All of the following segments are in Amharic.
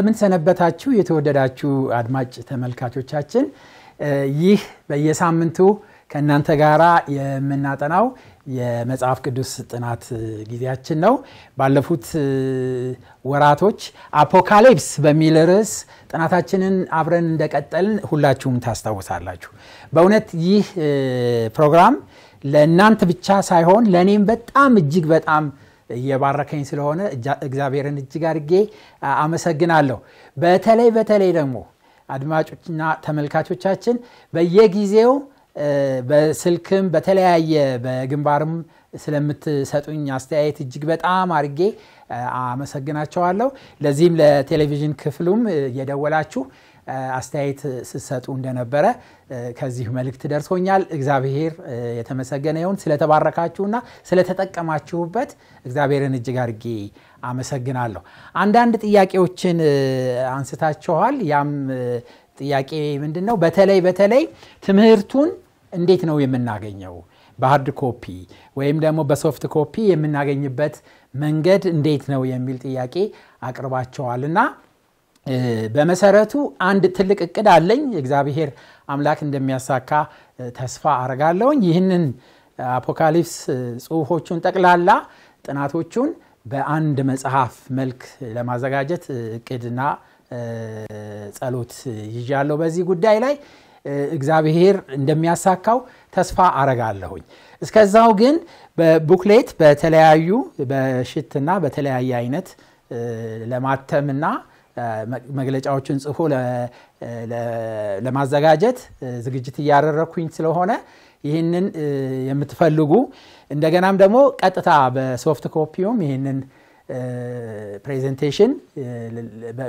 እንደምን ሰነበታችሁ የተወደዳችሁ አድማጭ ተመልካቾቻችን ይህ በየሳምንቱ ከእናንተ ጋር የምናጠናው የመጽሐፍ ቅዱስ ጥናት ጊዜያችን ነው ባለፉት ወራቶች አፖካሊፕስ በሚል ርዕስ ጥናታችንን አብረን እንደቀጠልን ሁላችሁም ታስታውሳላችሁ በእውነት ይህ ፕሮግራም ለእናንተ ብቻ ሳይሆን ለእኔም በጣም እጅግ በጣም እየባረከኝ ስለሆነ እግዚአብሔርን እጅግ አድርጌ አመሰግናለሁ በተለይ በተለይ ደግሞ አድማጮችና ተመልካቾቻችን በየጊዜው በስልክም በተለያየ በግንባርም ስለምትሰጡኝ አስተያየት እጅግ በጣም አድርጌ አመሰግናቸዋለሁ። ለዚህም ለቴሌቪዥን ክፍሉም እየደወላችሁ አስተያየት ስትሰጡ እንደነበረ ከዚሁ መልእክት ደርሶኛል። እግዚአብሔር የተመሰገነ ይሁን። ስለተባረካችሁና ስለተጠቀማችሁበት እግዚአብሔርን እጅግ አድርጌ አመሰግናለሁ። አንዳንድ ጥያቄዎችን አንስታችኋል። ያም ጥያቄ ምንድን ነው? በተለይ በተለይ ትምህርቱን እንዴት ነው የምናገኘው? በሃርድ ኮፒ ወይም ደግሞ በሶፍት ኮፒ የምናገኝበት መንገድ እንዴት ነው የሚል ጥያቄ አቅርባቸዋል በመሰረቱ አንድ ትልቅ እቅድ አለኝ እግዚአብሔር አምላክ እንደሚያሳካ ተስፋ አረጋለውኝ ይህንን አፖካሊፕስ ጽሁፎቹን ጠቅላላ ጥናቶቹን በአንድ መጽሐፍ መልክ ለማዘጋጀት እቅድና ጸሎት ይዣለሁ በዚህ ጉዳይ ላይ እግዚአብሔር እንደሚያሳካው ተስፋ አረጋለሁኝ እስከዛው ግን በቡክሌት በተለያዩ በሽትና በተለያየ አይነት ለማተምና መግለጫዎችን ጽፎ ለማዘጋጀት ዝግጅት እያደረግኩኝ ስለሆነ ይህንን የምትፈልጉ እንደገናም ደግሞ ቀጥታ በሶፍት ኮፒውም ይህንን ፕሬዘንቴሽን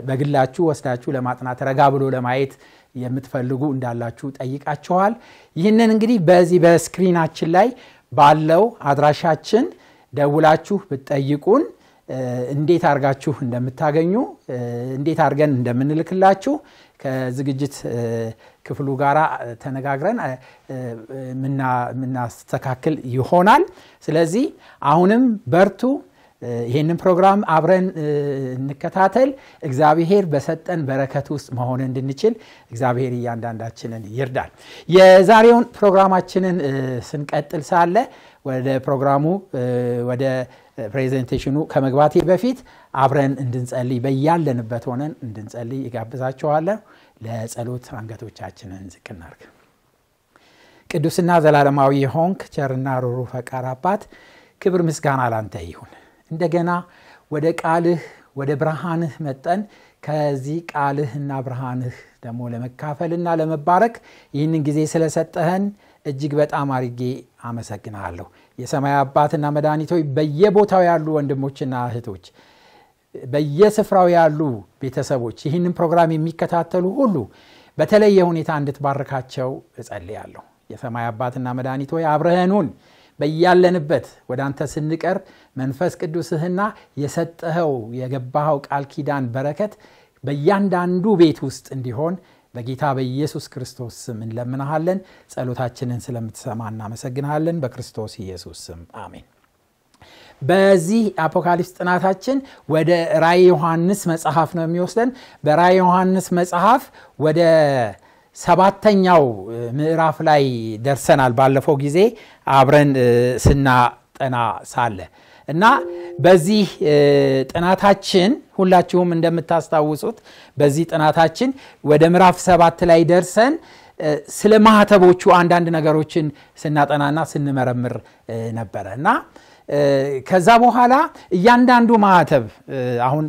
በግላችሁ ወስዳችሁ ለማጥናት ረጋ ብሎ ለማየት የምትፈልጉ እንዳላችሁ ጠይቃችኋል። ይህንን እንግዲህ በዚህ በስክሪናችን ላይ ባለው አድራሻችን ደውላችሁ ብትጠይቁን እንዴት አድርጋችሁ እንደምታገኙ እንዴት አድርገን እንደምንልክላችሁ ከዝግጅት ክፍሉ ጋር ተነጋግረን የምናስተካክል ይሆናል። ስለዚህ አሁንም በርቱ። ይህንን ፕሮግራም አብረን እንከታተል። እግዚአብሔር በሰጠን በረከት ውስጥ መሆን እንድንችል እግዚአብሔር እያንዳንዳችንን ይርዳል። የዛሬውን ፕሮግራማችንን ስንቀጥል ሳለ ወደ ፕሮግራሙ ወደ ፕሬዘንቴሽኑ ከመግባቴ በፊት አብረን እንድንጸልይ በያለንበት ሆነን እንድንጸልይ ይጋብዛችኋለሁ። ለጸሎት አንገቶቻችንን ዝቅ እናርግ። ቅዱስና ዘላለማዊ የሆንክ ቸርና ሩሩ ፈቃር አባት ክብር ምስጋና ላንተ ይሁን። እንደገና ወደ ቃልህ ወደ ብርሃንህ መጠን ከዚህ ቃልህ እና ብርሃንህ ደግሞ ለመካፈልና ለመባረክ ይህንን ጊዜ ስለሰጠህን እጅግ በጣም አርጌ አመሰግናለሁ የሰማይ አባትና መድኃኒቶች በየቦታው ያሉ ወንድሞችና እህቶች በየስፍራው ያሉ ቤተሰቦች ይህንን ፕሮግራም የሚከታተሉ ሁሉ በተለየ ሁኔታ እንድትባርካቸው እጸልያለሁ የሰማይ አባትና መድኃኒቶች አብረህኑን በያለንበት ወደ አንተ ስንቀር መንፈስ ቅዱስህና የሰጠኸው የገባኸው ቃል ኪዳን በረከት በእያንዳንዱ ቤት ውስጥ እንዲሆን በጌታ በኢየሱስ ክርስቶስ ስም እንለምናሃለን። ጸሎታችንን ስለምትሰማ እናመሰግናሃለን በክርስቶስ ኢየሱስ ስም አሜን። በዚህ አፖካሊፕስ ጥናታችን ወደ ራይ ዮሐንስ መጽሐፍ ነው የሚወስደን። በራይ ዮሐንስ መጽሐፍ ወደ ሰባተኛው ምዕራፍ ላይ ደርሰናል ባለፈው ጊዜ አብረን ስናጠና ሳለ እና በዚህ ጥናታችን ሁላችሁም እንደምታስታውሱት በዚህ ጥናታችን ወደ ምዕራፍ ሰባት ላይ ደርሰን ስለ ማህተቦቹ አንዳንድ ነገሮችን ስናጠናና ስንመረምር ነበረ እና ከዛ በኋላ እያንዳንዱ ማዕተብ አሁን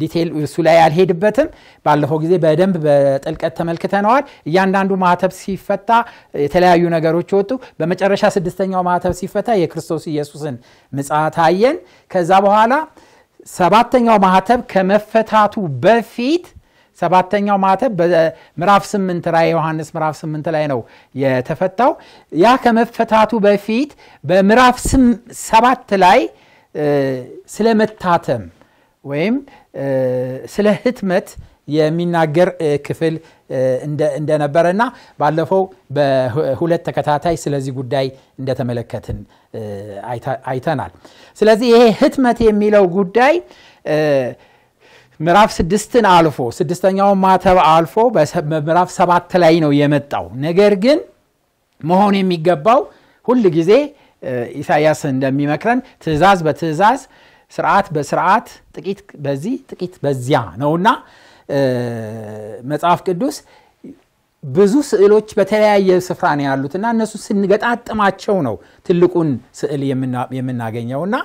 ዲቴል እሱ ላይ አልሄድበትም ባለፈው ጊዜ በደንብ በጥልቀት ተመልክተነዋል እያንዳንዱ ማዕተብ ሲፈታ የተለያዩ ነገሮች ወጡ በመጨረሻ ስድስተኛው ማዕተብ ሲፈታ የክርስቶስ ኢየሱስን ምጽት አየን ከዛ በኋላ ሰባተኛው ማህተብ ከመፈታቱ በፊት ሰባተኛው ማተብ በምዕራፍ ስምንት ላይ ዮሐንስ ምዕራፍ ስምንት ላይ ነው የተፈታው ያ ከመፈታቱ በፊት በምዕራፍ ሰባት ላይ ስለ መታተም ወይም ስለ ህትመት የሚናገር ክፍል እንደነበረ እና ባለፈው በሁለት ተከታታይ ስለዚህ ጉዳይ እንደተመለከትን አይተናል ስለዚህ ይሄ ህትመት የሚለው ጉዳይ ምዕራፍ ስድስትን አልፎ ስድስተኛውን ማተብ አልፎ ምዕራፍ ሰባት ላይ ነው የመጣው ነገር ግን መሆን የሚገባው ሁል ጊዜ ኢሳያስ እንደሚመክረን ትእዛዝ በትእዛዝ ስርዓት በስርዓት ጥቂት በዚህ ጥቂት በዚያ ነውና መጽሐፍ ቅዱስ ብዙ ስዕሎች በተለያየ ስፍራ ነው ያሉትና እነሱ ስንገጣጥማቸው ነው ትልቁን ስዕል የምናገኘውና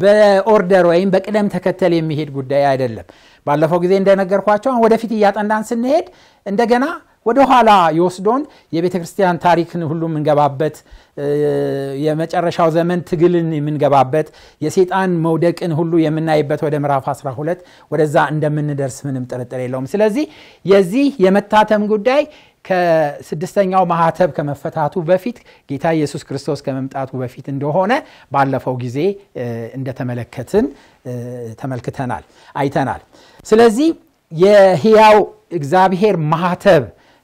በኦርደር ወይም በቅደም ተከተል የሚሄድ ጉዳይ አይደለም ባለፈው ጊዜ እንደነገርኳቸው ወደፊት እያጠናን ስንሄድ እንደገና ወደ ኋላ የወስዶን የቤተ ክርስቲያን ታሪክን ሁሉ የምንገባበት የመጨረሻው ዘመን ትግልን የምንገባበት የሴጣን መውደቅን ሁሉ የምናይበት ወደ ምዕራፍ 12 ወደዛ እንደምንደርስ ምንም ጥርጥር የለውም ስለዚህ የዚህ የመታተም ጉዳይ ከስድስተኛው ማህተብ ከመፈታቱ በፊት ጌታ ኢየሱስ ክርስቶስ ከመምጣቱ በፊት እንደሆነ ባለፈው ጊዜ እንደተመለከትን ተመልክተናል፣ አይተናል። ስለዚህ የህያው እግዚአብሔር ማህተብ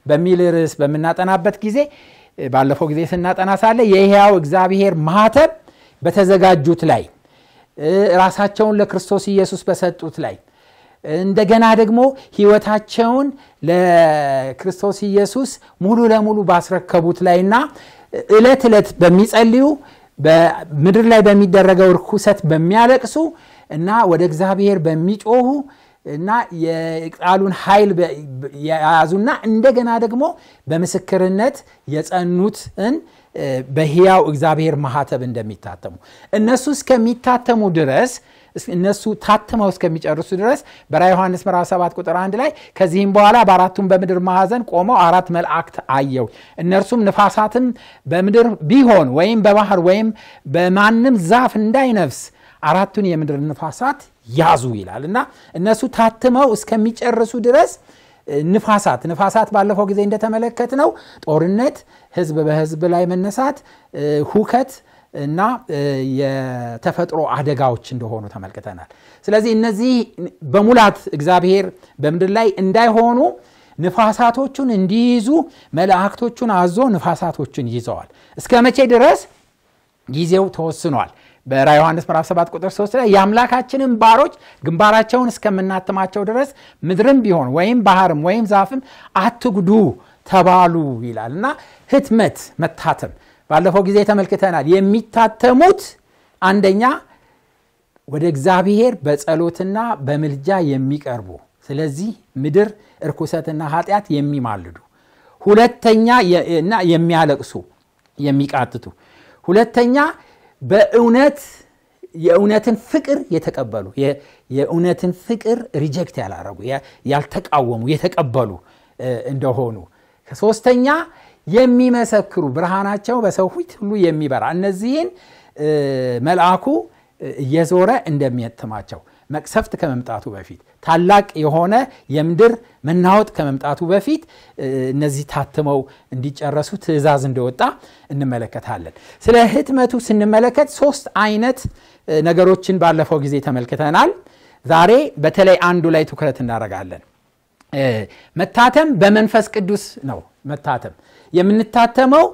በሚል ርዕስ በምናጠናበት ጊዜ ባለፈው ጊዜ ስናጠና ሳለ የህያው እግዚአብሔር ማህተብ በተዘጋጁት ላይ ራሳቸውን ለክርስቶስ ኢየሱስ በሰጡት ላይ እንደገና ደግሞ ህይወታቸውን ለክርስቶስ ኢየሱስ ሙሉ ለሙሉ ባስረከቡት ላይና ዕለት ዕለት በሚጸልዩ በምድር ላይ በሚደረገው ርኩሰት በሚያለቅሱ እና ወደ እግዚአብሔር በሚጮሁ እና የቃሉን ኃይል የያዙና እንደገና ደግሞ በምስክርነት የጸኑትን በህያው እግዚአብሔር ማህተብ እንደሚታተሙ እነሱ እስከሚታተሙ ድረስ እነሱ ታትመው እስከሚጨርሱ ድረስ በራ ዮሐንስ መራ 7 ቁጥር 1 ላይ ከዚህም በኋላ በአራቱም በምድር ማዕዘን ቆመው አራት መላእክት አየው እነርሱም ንፋሳትም በምድር ቢሆን ወይም በባህር ወይም በማንም ዛፍ እንዳይነፍስ አራቱን የምድር ንፋሳት ያዙ ይላል እና እነሱ ታትመው እስከሚጨርሱ ድረስ ንፋሳት ንፋሳት ባለፈው ጊዜ እንደተመለከት ነው ጦርነት ህዝብ በህዝብ ላይ መነሳት ሁከት እና የተፈጥሮ አደጋዎች እንደሆኑ ተመልክተናል ስለዚህ እነዚህ በሙላት እግዚአብሔር በምድር ላይ እንዳይሆኑ ንፋሳቶቹን እንዲይዙ መላእክቶቹን አዞ ንፋሳቶቹን ይዘዋል እስከ መቼ ድረስ ጊዜው ተወስኗል በራ ዮሐንስ ምራፍ 7 ቁጥር 3 ላይ የአምላካችንን ባሮች ግንባራቸውን እስከምናትማቸው ድረስ ምድርም ቢሆን ወይም ባህርም ወይም ዛፍም አትጉዱ ተባሉ ይላል እና ህትመት መታተም ባለፈው ጊዜ ተመልክተናል የሚታተሙት አንደኛ ወደ እግዚአብሔር በጸሎትና በምልጃ የሚቀርቡ ስለዚህ ምድር እርኩሰትና ኃጢአት የሚማልዱ ሁለተኛ እና የሚያለቅሱ የሚቃትቱ ሁለተኛ በእውነት የእውነትን ፍቅር የተቀበሉ የእውነትን ፍቅር ሪጀክት ያላረጉ ያልተቃወሙ የተቀበሉ እንደሆኑ ሶስተኛ የሚመሰክሩ ብርሃናቸው በሰው ፊት ሁሉ የሚበራ እነዚህን መልአኩ እየዞረ እንደሚያትማቸው መቅሰፍት ከመምጣቱ በፊት ታላቅ የሆነ የምድር መናወጥ ከመምጣቱ በፊት እነዚህ ታትመው እንዲጨረሱ ትእዛዝ እንደወጣ እንመለከታለን ስለ ህትመቱ ስንመለከት ሶስት አይነት ነገሮችን ባለፈው ጊዜ ተመልክተናል ዛሬ በተለይ አንዱ ላይ ትኩረት እናደረጋለን መታተም በመንፈስ ቅዱስ ነው መታተም የምንታተመው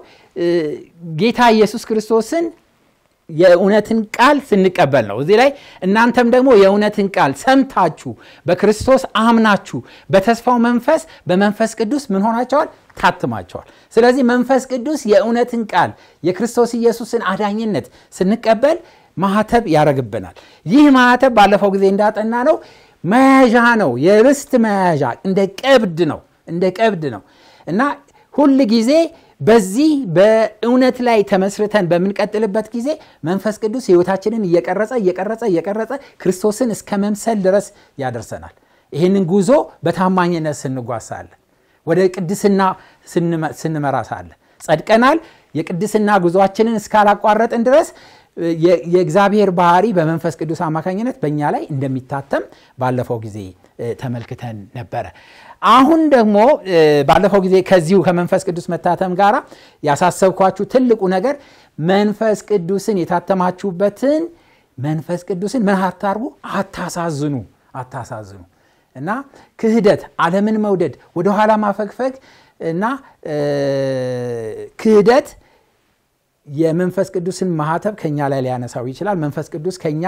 ጌታ ኢየሱስ ክርስቶስን የእውነትን ቃል ስንቀበል ነው። እዚህ ላይ እናንተም ደግሞ የእውነትን ቃል ሰምታችሁ በክርስቶስ አምናችሁ በተስፋው መንፈስ በመንፈስ ቅዱስ ምን ሆናቸዋል? ታትማቸዋል። ስለዚህ መንፈስ ቅዱስ የእውነትን ቃል የክርስቶስ ኢየሱስን አዳኝነት ስንቀበል ማህተብ ያደረግብናል። ይህ ማህተብ ባለፈው ጊዜ እንዳጠና ነው መያዣ ነው። የርስት መያዣ እንደ ቀብድ ነው እንደ ቀብድ ነው እና ሁል ጊዜ በዚህ በእውነት ላይ ተመስርተን በምንቀጥልበት ጊዜ መንፈስ ቅዱስ ህይወታችንን እየቀረጸ እየቀረጸ እየቀረጸ ክርስቶስን እስከ መምሰል ድረስ ያደርሰናል ይህንን ጉዞ በታማኝነት ስንጓሳለ ወደ ቅድስና ስንመራ ሳለ ጸድቀናል የቅድስና ጉዞችንን እስካላቋረጥን ድረስ የእግዚአብሔር ባህሪ በመንፈስ ቅዱስ አማካኝነት በእኛ ላይ እንደሚታተም ባለፈው ጊዜ ተመልክተን ነበረ አሁን ደግሞ ባለፈው ጊዜ ከዚሁ ከመንፈስ ቅዱስ መታተም ጋር ያሳሰብኳችሁ ትልቁ ነገር መንፈስ ቅዱስን የታተማችሁበትን መንፈስ ቅዱስን ምን አታርጉ አታሳዝኑ አታሳዝኑ እና ክህደት አለምን መውደድ ወደኋላ ማፈግፈግ እና ክህደት የመንፈስ ቅዱስን ማህተብ ከኛ ላይ ሊያነሳው ይችላል መንፈስ ቅዱስ ከኛ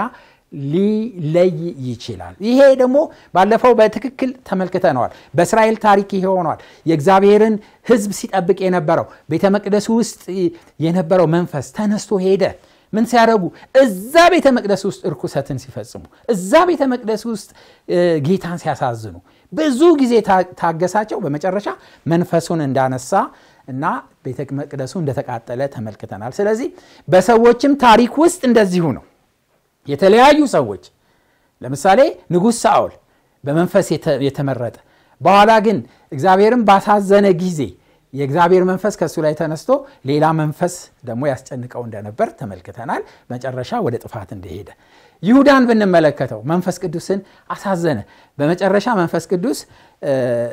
ሊለይ ይችላል። ይሄ ደግሞ ባለፈው በትክክል ተመልክተነዋል። በእስራኤል ታሪክ ይሄ ሆኗል። የእግዚአብሔርን ህዝብ ሲጠብቅ የነበረው ቤተ መቅደስ ውስጥ የነበረው መንፈስ ተነስቶ ሄደ። ምን ሲያደረጉ እዛ ቤተ መቅደስ ውስጥ እርኩሰትን ሲፈጽሙ፣ እዛ ቤተ መቅደስ ውስጥ ጌታን ሲያሳዝኑ፣ ብዙ ጊዜ ታገሳቸው። በመጨረሻ መንፈሱን እንዳነሳ እና ቤተ መቅደሱ እንደተቃጠለ ተመልክተናል። ስለዚህ በሰዎችም ታሪክ ውስጥ እንደዚሁ ነው። የተለያዩ ሰዎች ለምሳሌ ንጉሥ ሳኦል በመንፈስ የተመረጠ በኋላ ግን እግዚአብሔርን ባሳዘነ ጊዜ የእግዚአብሔር መንፈስ ከእሱ ላይ ተነስቶ ሌላ መንፈስ ደግሞ ያስጨንቀው እንደነበር ተመልክተናል። መጨረሻ ወደ ጥፋት እንደሄደ ይሁዳን ብንመለከተው መንፈስ ቅዱስን አሳዘነ። በመጨረሻ መንፈስ ቅዱስ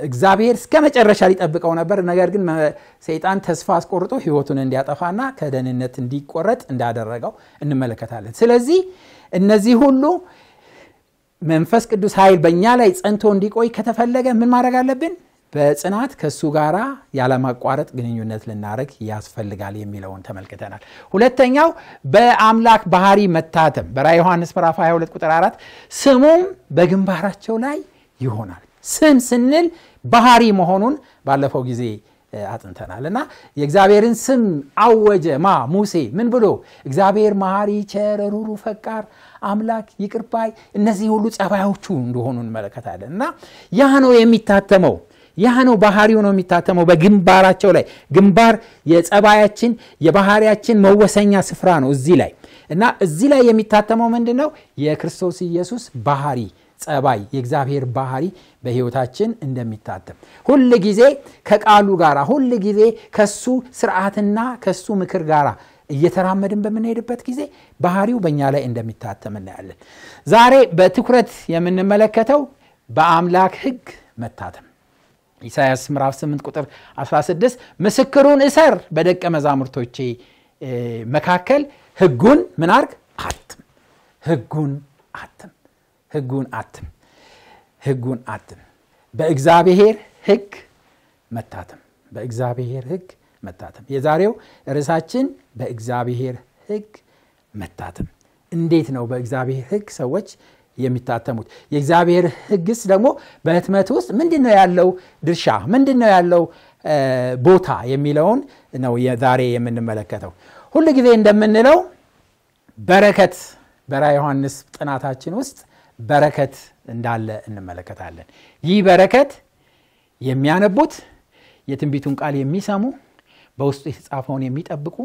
እግዚአብሔር እስከ መጨረሻ ሊጠብቀው ነበር። ነገር ግን ሰይጣን ተስፋ አስቆርጦ ህይወቱን እንዲያጠፋና ከደህንነት እንዲቆረጥ እንዳደረገው እንመለከታለን። ስለዚህ እነዚህ ሁሉ መንፈስ ቅዱስ ኃይል በእኛ ላይ ጸንቶ እንዲቆይ ከተፈለገ ምን ማድረግ አለብን? በጽናት ከእሱ ጋር ያለማቋረጥ ግንኙነት ልናደረግ ያስፈልጋል የሚለውን ተመልክተናል። ሁለተኛው በአምላክ ባህሪ መታተም በራ ዮሐንስ ምዕራፍ 22 ቁጥር 4 ስሙም በግንባራቸው ላይ ይሆናል። ስም ስንል ባህሪ መሆኑን ባለፈው ጊዜ አጥንተናል እና የእግዚአብሔርን ስም አወጀ ማ ሙሴ ምን ብሎ እግዚአብሔር መሐሪ ቸረሩሩ ፈቃር አምላክ ይቅርባይ እነዚህ ሁሉ ጸባዮቹ እንደሆኑ እንመለከታለን እና ያ ነው የሚታተመው ያ ነው ባህሪው ነው የሚታተመው በግንባራቸው ላይ ግንባር የጸባያችን የባህሪያችን መወሰኛ ስፍራ ነው እዚህ ላይ እና እዚህ ላይ የሚታተመው ምንድን ነው የክርስቶስ ኢየሱስ ባህሪ ጸባይ የእግዚአብሔር ባህሪ በህይወታችን እንደሚታተም ሁል ጊዜ ከቃሉ ጋር ሁል ጊዜ ከሱ ስርዓትና ከሱ ምክር ጋር እየተራመድን በምንሄድበት ጊዜ ባህሪው በእኛ ላይ እንደሚታተም እናያለን ዛሬ በትኩረት የምንመለከተው በአምላክ ህግ መታተም ኢሳያስ ምራፍ 8 ቁጥር 16 ምስክሩን እሰር በደቀ መዛሙርቶቼ መካከል ህጉን ምን አርግ አትም ህጉን አትም ህጉን አትም ህጉን አትም በእግዚአብሔር ህግ መታትም በእግዚአብሔር ህግ መታትም የዛሬው ርዕሳችን በእግዚአብሔር ህግ መታትም እንዴት ነው በእግዚአብሔር ህግ ሰዎች የሚታተሙት የእግዚአብሔር ህግስ ደግሞ በህትመት ውስጥ ምንድን ነው ያለው ድርሻ ምንድን ነው ያለው ቦታ የሚለውን ነው ዛሬ የምንመለከተው ሁሉ ጊዜ እንደምንለው በረከት በራ ዮሐንስ ጥናታችን ውስጥ በረከት እንዳለ እንመለከታለን። ይህ በረከት የሚያነቡት፣ የትንቢቱን ቃል የሚሰሙ፣ በውስጡ የተጻፈውን የሚጠብቁ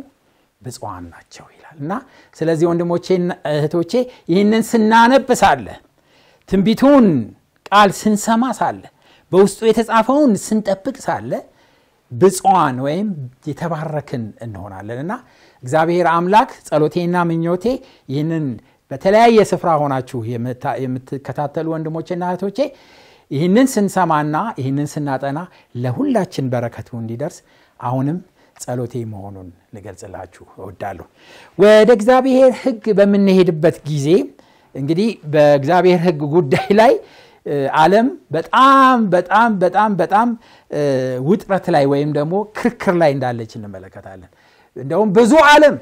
ብፅዋን ናቸው ይላል እና ስለዚህ ወንድሞቼ እህቶቼ ይህንን ስናነብ ሳለ ትንቢቱን ቃል ስንሰማ ሳለ በውስጡ የተጻፈውን ስንጠብቅ ሳለ ብፅዋን ወይም የተባረክን እንሆናለን እና እግዚአብሔር አምላክ ጸሎቴና ምኞቴ ይህንን በተለያየ ስፍራ ሆናችሁ የምትከታተሉ ወንድሞቼና እህቶቼ ይህንን ስንሰማና ይህንን ስናጠና ለሁላችን በረከቱ እንዲደርስ አሁንም ጸሎቴ መሆኑን ልገልጽላችሁ እወዳለሁ ወደ እግዚአብሔር ህግ በምንሄድበት ጊዜ እንግዲህ በእግዚአብሔር ህግ ጉዳይ ላይ አለም በጣም በጣም በጣም በጣም ውጥረት ላይ ወይም ደግሞ ክርክር ላይ እንዳለች እንመለከታለን እንደውም ብዙ አለም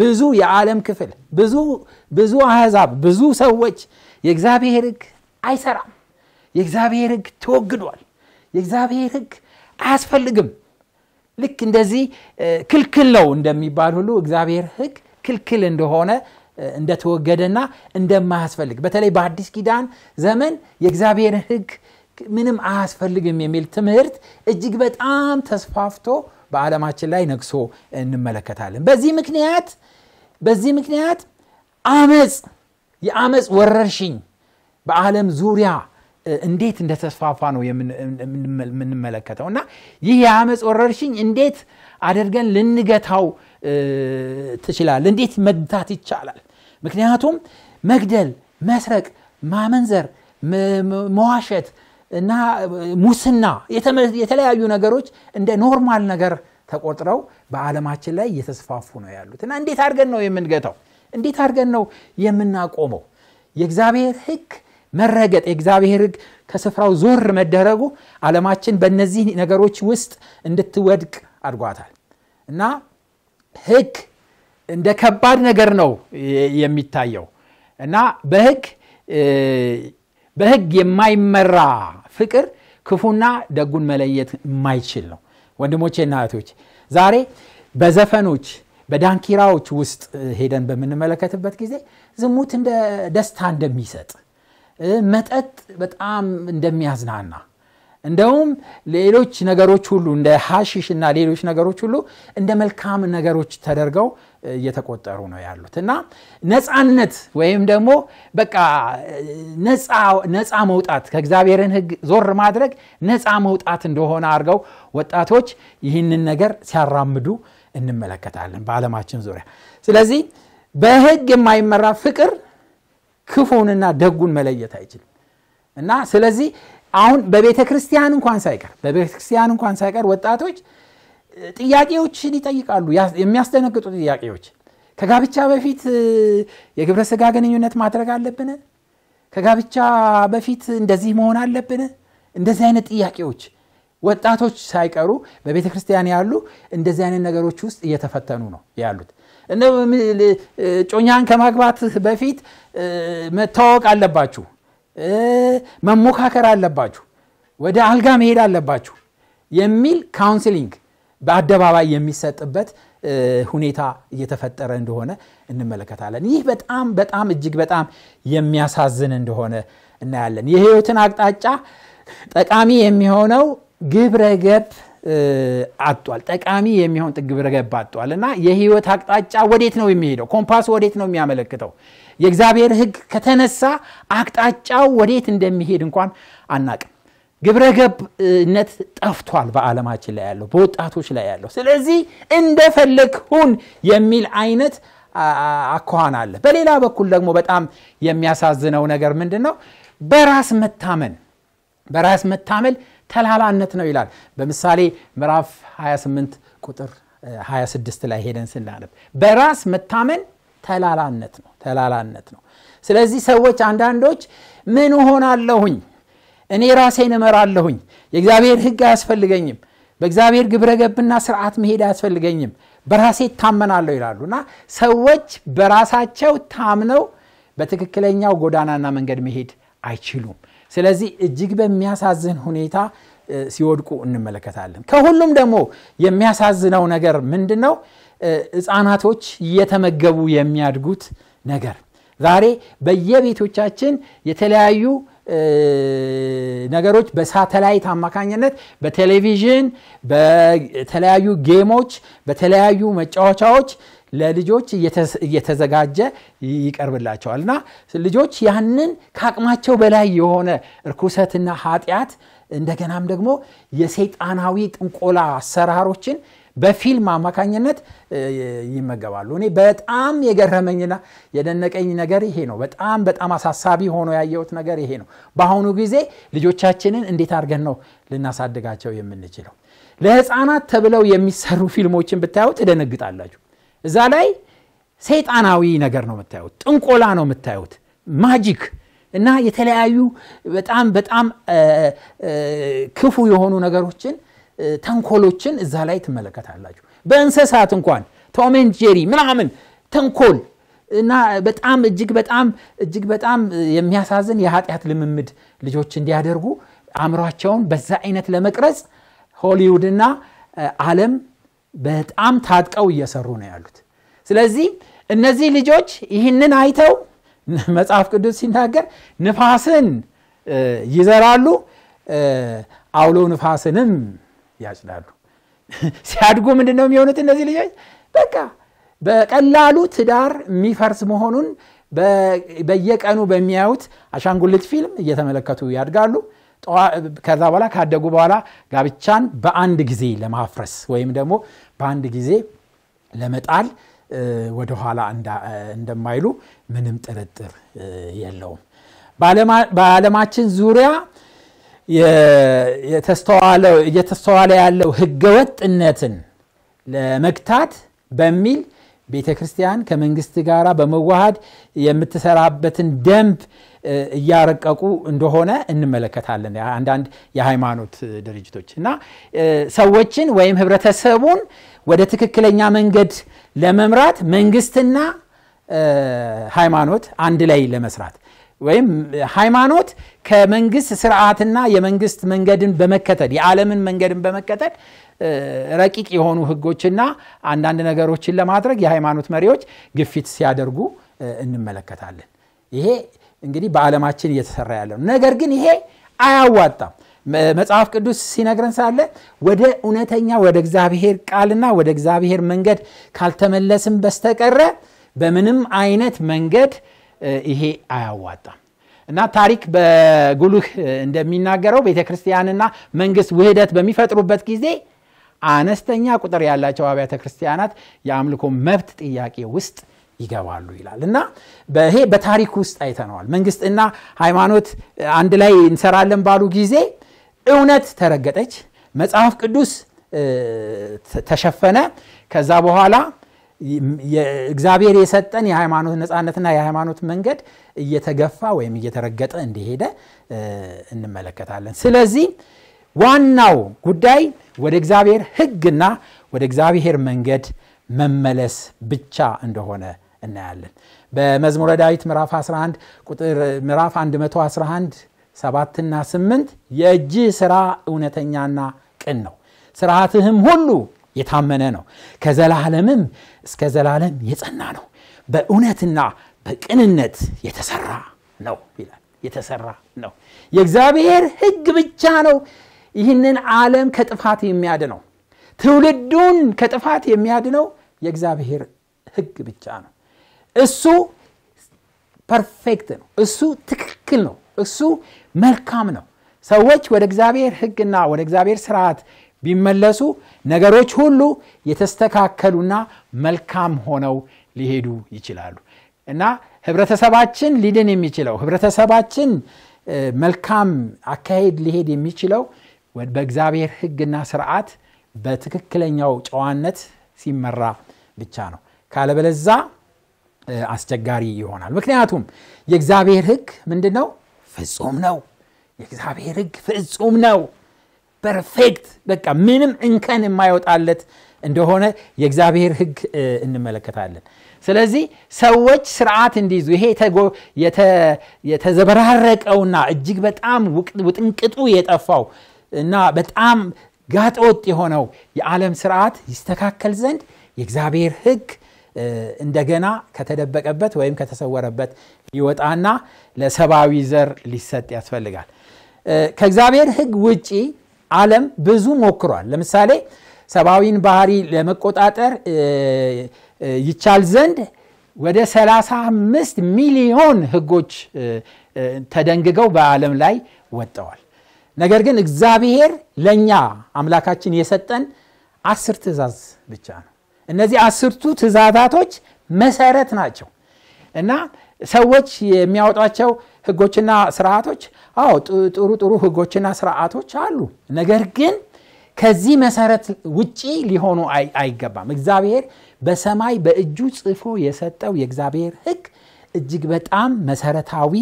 ብዙ የዓለም ክፍል ብዙ ብዙ አሕዛብ ብዙ ሰዎች የእግዚአብሔር ህግ አይሰራም፣ የእግዚአብሔር ህግ ተወግዷል፣ የእግዚአብሔር ህግ አያስፈልግም፣ ልክ እንደዚህ ክልክል ነው እንደሚባል ሁሉ እግዚአብሔር ህግ ክልክል እንደሆነ እንደተወገደና እንደማያስፈልግ በተለይ በአዲስ ኪዳን ዘመን የእግዚአብሔር ህግ ምንም አያስፈልግም የሚል ትምህርት እጅግ በጣም ተስፋፍቶ በዓለማችን ላይ ነግሶ እንመለከታለን በዚህ ምክንያት በዚህ ምክንያት አመፅ የአመፅ ወረርሽኝ በዓለም ዙሪያ እንዴት እንደተስፋፋ ነው የምንመለከተው እና ይህ የአመፅ ወረርሽኝ እንዴት አድርገን ልንገታው ትችላል እንዴት መግታት ይቻላል ምክንያቱም መግደል መስረቅ ማመንዘር መዋሸት እና ሙስና የተለያዩ ነገሮች እንደ ኖርማል ነገር ተቆጥረው በዓለማችን ላይ እየተስፋፉ ነው ያሉት እና እንዴት አድርገን ነው የምንገታው እንዴት አድርገን ነው የምናቆመው የእግዚአብሔር ህግ መረገጥ የእግዚአብሔር ህግ ከስፍራው ዞር መደረጉ አለማችን በእነዚህ ነገሮች ውስጥ እንድትወድቅ አድጓታል እና ህግ እንደ ከባድ ነገር ነው የሚታየው እና በህግ በህግ የማይመራ ፍቅር ክፉና ደጉን መለየት የማይችል ነው ወንድሞቼና እህቶች ዛሬ በዘፈኖች በዳንኪራዎች ውስጥ ሄደን በምንመለከትበት ጊዜ ዝሙት እንደ ደስታ እንደሚሰጥ መጠጥ በጣም እንደሚያዝናና እንደውም ሌሎች ነገሮች ሁሉ እንደ ሀሽሽ እና ሌሎች ነገሮች ሁሉ እንደ መልካም ነገሮች ተደርገው እየተቆጠሩ ነው ያሉት እና ነፃነት ወይም ደግሞ በቃ ነፃ መውጣት ከእግዚአብሔርን ህግ ዞር ማድረግ ነፃ መውጣት እንደሆነ አድርገው ወጣቶች ይህንን ነገር ሲያራምዱ እንመለከታለን በዓለማችን ዙሪያ ስለዚህ በህግ የማይመራ ፍቅር ክፉንና ደጉን መለየት አይችልም እና ስለዚህ አሁን በቤተ ክርስቲያን እንኳን ሳይቀር በቤተ ክርስቲያን እንኳን ሳይቀር ወጣቶች ጥያቄዎችን ይጠይቃሉ የሚያስደነግጡ ጥያቄዎች ከጋብቻ በፊት የግብረ ስጋ ግንኙነት ማድረግ አለብን ከጋብቻ በፊት እንደዚህ መሆን አለብን እንደዚህ አይነት ጥያቄዎች ወጣቶች ሳይቀሩ በቤተ ክርስቲያን ያሉ እንደዚህ አይነት ነገሮች ውስጥ እየተፈተኑ ነው ያሉት እጮኛን ከማግባት በፊት መታወቅ አለባችሁ መሞካከር አለባችሁ፣ ወደ አልጋ መሄድ አለባችሁ የሚል ካውንስሊንግ በአደባባይ የሚሰጥበት ሁኔታ እየተፈጠረ እንደሆነ እንመለከታለን። ይህ በጣም በጣም እጅግ በጣም የሚያሳዝን እንደሆነ እናያለን። የህይወትን አቅጣጫ ጠቃሚ የሚሆነው ግብረገብ አጧል። ጠቃሚ የሚሆን ግብረገብ አጧል እና የህይወት አቅጣጫ ወዴት ነው የሚሄደው? ኮምፓስ ወዴት ነው የሚያመለክተው? የእግዚአብሔር ህግ ከተነሳ አቅጣጫው ወዴት እንደሚሄድ እንኳን አናቅም ግብረ ገብነት ጠፍቷል በዓለማችን ላይ ያለው በወጣቶች ላይ ያለው ስለዚህ እንደፈለግ ሁን የሚል አይነት አኳኋን አለ በሌላ በኩል ደግሞ በጣም የሚያሳዝነው ነገር ምንድን ነው በራስ መታመን በራስ መታመን ተላላነት ነው ይላል በምሳሌ ምዕራፍ 28 ቁጥር 26 ላይ ሄደን ስናነብ በራስ መታመን ተላላነት ነው ተላላነት ነው ስለዚህ ሰዎች አንዳንዶች ምን ሆናለሁኝ እኔ ራሴን እመራለሁኝ የእግዚአብሔር ህግ አያስፈልገኝም በእግዚአብሔር ግብረ ገብና ስርዓት መሄድ አያስፈልገኝም በራሴ ታመናለሁ ይላሉ እና ሰዎች በራሳቸው ታምነው በትክክለኛው ጎዳናና መንገድ መሄድ አይችሉም ስለዚህ እጅግ በሚያሳዝን ሁኔታ ሲወድቁ እንመለከታለን ከሁሉም ደግሞ የሚያሳዝነው ነገር ምንድን ነው ህፃናቶች እየተመገቡ የሚያድጉት ነገር ዛሬ በየቤቶቻችን የተለያዩ ነገሮች በሳተላይት አማካኝነት በቴሌቪዥን በተለያዩ ጌሞች በተለያዩ መጫወቻዎች ለልጆች እየተዘጋጀ ይቀርብላቸዋል እና ልጆች ያንን ከአቅማቸው በላይ የሆነ እርኩሰትና ኃጢአት እንደገናም ደግሞ የሰይጣናዊ ጥንቆላ አሰራሮችን በፊልም አማካኝነት ይመገባሉ። እኔ በጣም የገረመኝና የደነቀኝ ነገር ይሄ ነው። በጣም በጣም አሳሳቢ ሆኖ ያየሁት ነገር ይሄ ነው። በአሁኑ ጊዜ ልጆቻችንን እንዴት አድርገን ነው ልናሳድጋቸው የምንችለው? ለህፃናት ተብለው የሚሰሩ ፊልሞችን ብታዩ ትደነግጣላችሁ። እዛ ላይ ሰይጣናዊ ነገር ነው የምታዩት፣ ጥንቆላ ነው የምታዩት፣ ማጂክ እና የተለያዩ በጣም በጣም ክፉ የሆኑ ነገሮችን ተንኮሎችን እዛ ላይ ትመለከታላችሁ በእንስሳት እንኳን ቶሜን ጄሪ ምናምን ተንኮል እና በጣም እጅግ በጣም እጅግ በጣም የሚያሳዝን የኃጢአት ልምምድ ልጆች እንዲያደርጉ አእምሯቸውን በዛ አይነት ለመቅረጽ ሆሊውድና አለም በጣም ታጥቀው እየሰሩ ነው ያሉት ስለዚህ እነዚህ ልጆች ይህንን አይተው መጽሐፍ ቅዱስ ሲናገር ንፋስን ይዘራሉ አውሎ ንፋስንም ያጭዳሉ ሲያድጉ ምንድን ነው የሚሆኑት እነዚህ ልጆች በቃ በቀላሉ ትዳር የሚፈርስ መሆኑን በየቀኑ በሚያዩት አሻንጉሊት ፊልም እየተመለከቱ ያድጋሉ ከዛ በኋላ ካደጉ በኋላ ጋብቻን በአንድ ጊዜ ለማፍረስ ወይም ደግሞ በአንድ ጊዜ ለመጣል ወደኋላ እንደማይሉ ምንም ጥርጥር የለውም በዓለማችን ዙሪያ እየተስተዋለ ያለው ህገወጥነትን ለመግታት በሚል ቤተ ክርስቲያን ከመንግስት ጋር በመዋሃድ የምትሰራበትን ደንብ እያረቀቁ እንደሆነ እንመለከታለን አንዳንድ የሃይማኖት ድርጅቶች እና ሰዎችን ወይም ህብረተሰቡን ወደ ትክክለኛ መንገድ ለመምራት መንግስትና ሃይማኖት አንድ ላይ ለመስራት ወይም ሃይማኖት ከመንግስት ስርዓትና የመንግስት መንገድን በመከተል የዓለምን መንገድን በመከተል ረቂቅ የሆኑ ህጎችና አንዳንድ ነገሮችን ለማድረግ የሃይማኖት መሪዎች ግፊት ሲያደርጉ እንመለከታለን ይሄ እንግዲህ በዓለማችን እየተሰራ ያለ ነገር ግን ይሄ አያዋጣም መጽሐፍ ቅዱስ ሲነግረን ሳለ ወደ እውነተኛ ወደ እግዚአብሔር ቃልና ወደ እግዚአብሔር መንገድ ካልተመለስም በስተቀረ በምንም አይነት መንገድ ይሄ አያዋጣም እና ታሪክ በጉልህ እንደሚናገረው ቤተክርስቲያንና መንግስት ውህደት በሚፈጥሩበት ጊዜ አነስተኛ ቁጥር ያላቸው አብያተ ክርስቲያናት የአምልኮ መብት ጥያቄ ውስጥ ይገባሉ ይላል እና ይሄ በታሪክ ውስጥ አይተነዋል መንግስትና ሃይማኖት አንድ ላይ እንሰራለን ባሉ ጊዜ እውነት ተረገጠች መጽሐፍ ቅዱስ ተሸፈነ ከዛ በኋላ እግዚአብሔር የሰጠን የሃይማኖት ነፃነትና የሃይማኖት መንገድ እየተገፋ ወይም እየተረገጠ እንደሄደ እንመለከታለን ስለዚህ ዋናው ጉዳይ ወደ እግዚአብሔር ህግና ወደ እግዚአብሔር መንገድ መመለስ ብቻ እንደሆነ እናያለን በመዝሙረ ዳዊት ምዕራፍ 11 ቁጥር ምዕራፍ 111 ሰባትና ስምንት የእጅ ስራ እውነተኛና ቅን ነው ስርዓትህም ሁሉ የታመነ ነው ከዘላለምም እስከ ዘላለም የጸና ነው በእውነትና በቅንነት የተሰራ ነው ይላል የተሰራ ነው የእግዚአብሔር ህግ ብቻ ነው ይህንን ዓለም ከጥፋት የሚያድነው ትውልዱን ከጥፋት የሚያድነው የእግዚአብሔር ህግ ብቻ ነው እሱ ፐርፌክት ነው እሱ ትክክል ነው እሱ መልካም ነው ሰዎች ወደ እግዚአብሔር ህግና ወደ እግዚአብሔር ስርዓት ቢመለሱ ነገሮች ሁሉ የተስተካከሉና መልካም ሆነው ሊሄዱ ይችላሉ እና ህብረተሰባችን ሊድን የሚችለው ህብረተሰባችን መልካም አካሄድ ሊሄድ የሚችለው በእግዚአብሔር ህግና ስርዓት በትክክለኛው ጨዋነት ሲመራ ብቻ ነው ካለበለዛ አስቸጋሪ ይሆናል ምክንያቱም የእግዚአብሔር ህግ ምንድን ነው ፍጹም ነው የእግዚአብሔር ህግ ፍጹም ነው ፐርፌክት በቃ ምንም እንከን የማይወጣለት እንደሆነ የእግዚአብሔር ህግ እንመለከታለን ስለዚህ ሰዎች ስርዓት እንዲይዙ ይሄ የተዘበራረቀውና እጅግ በጣም ውጥንቅጡ የጠፋው እና በጣም ጋጠወጥ የሆነው የዓለም ስርዓት ይስተካከል ዘንድ የእግዚአብሔር ህግ እንደገና ከተደበቀበት ወይም ከተሰወረበት ሊወጣና ለሰብአዊ ዘር ሊሰጥ ያስፈልጋል ከእግዚአብሔር ህግ ውጪ ዓለም ብዙ ሞክሯል ለምሳሌ ሰብአዊን ባህሪ ለመቆጣጠር ይቻል ዘንድ ወደ 35 ሚሊዮን ህጎች ተደንግገው በዓለም ላይ ወጥተዋል። ነገር ግን እግዚአብሔር ለእኛ አምላካችን የሰጠን አስር ትእዛዝ ብቻ ነው። እነዚህ አስርቱ ትእዛዛቶች መሰረት ናቸው እና ሰዎች የሚያወጧቸው ህጎችና ስርዓቶች አዎ ጥሩ ጥሩ ህጎችና ስርዓቶች አሉ። ነገር ግን ከዚህ መሰረት ውጪ ሊሆኑ አይገባም እግዚአብሔር በሰማይ በእጁ ጽፎ የሰጠው የእግዚአብሔር ህግ እጅግ በጣም መሰረታዊ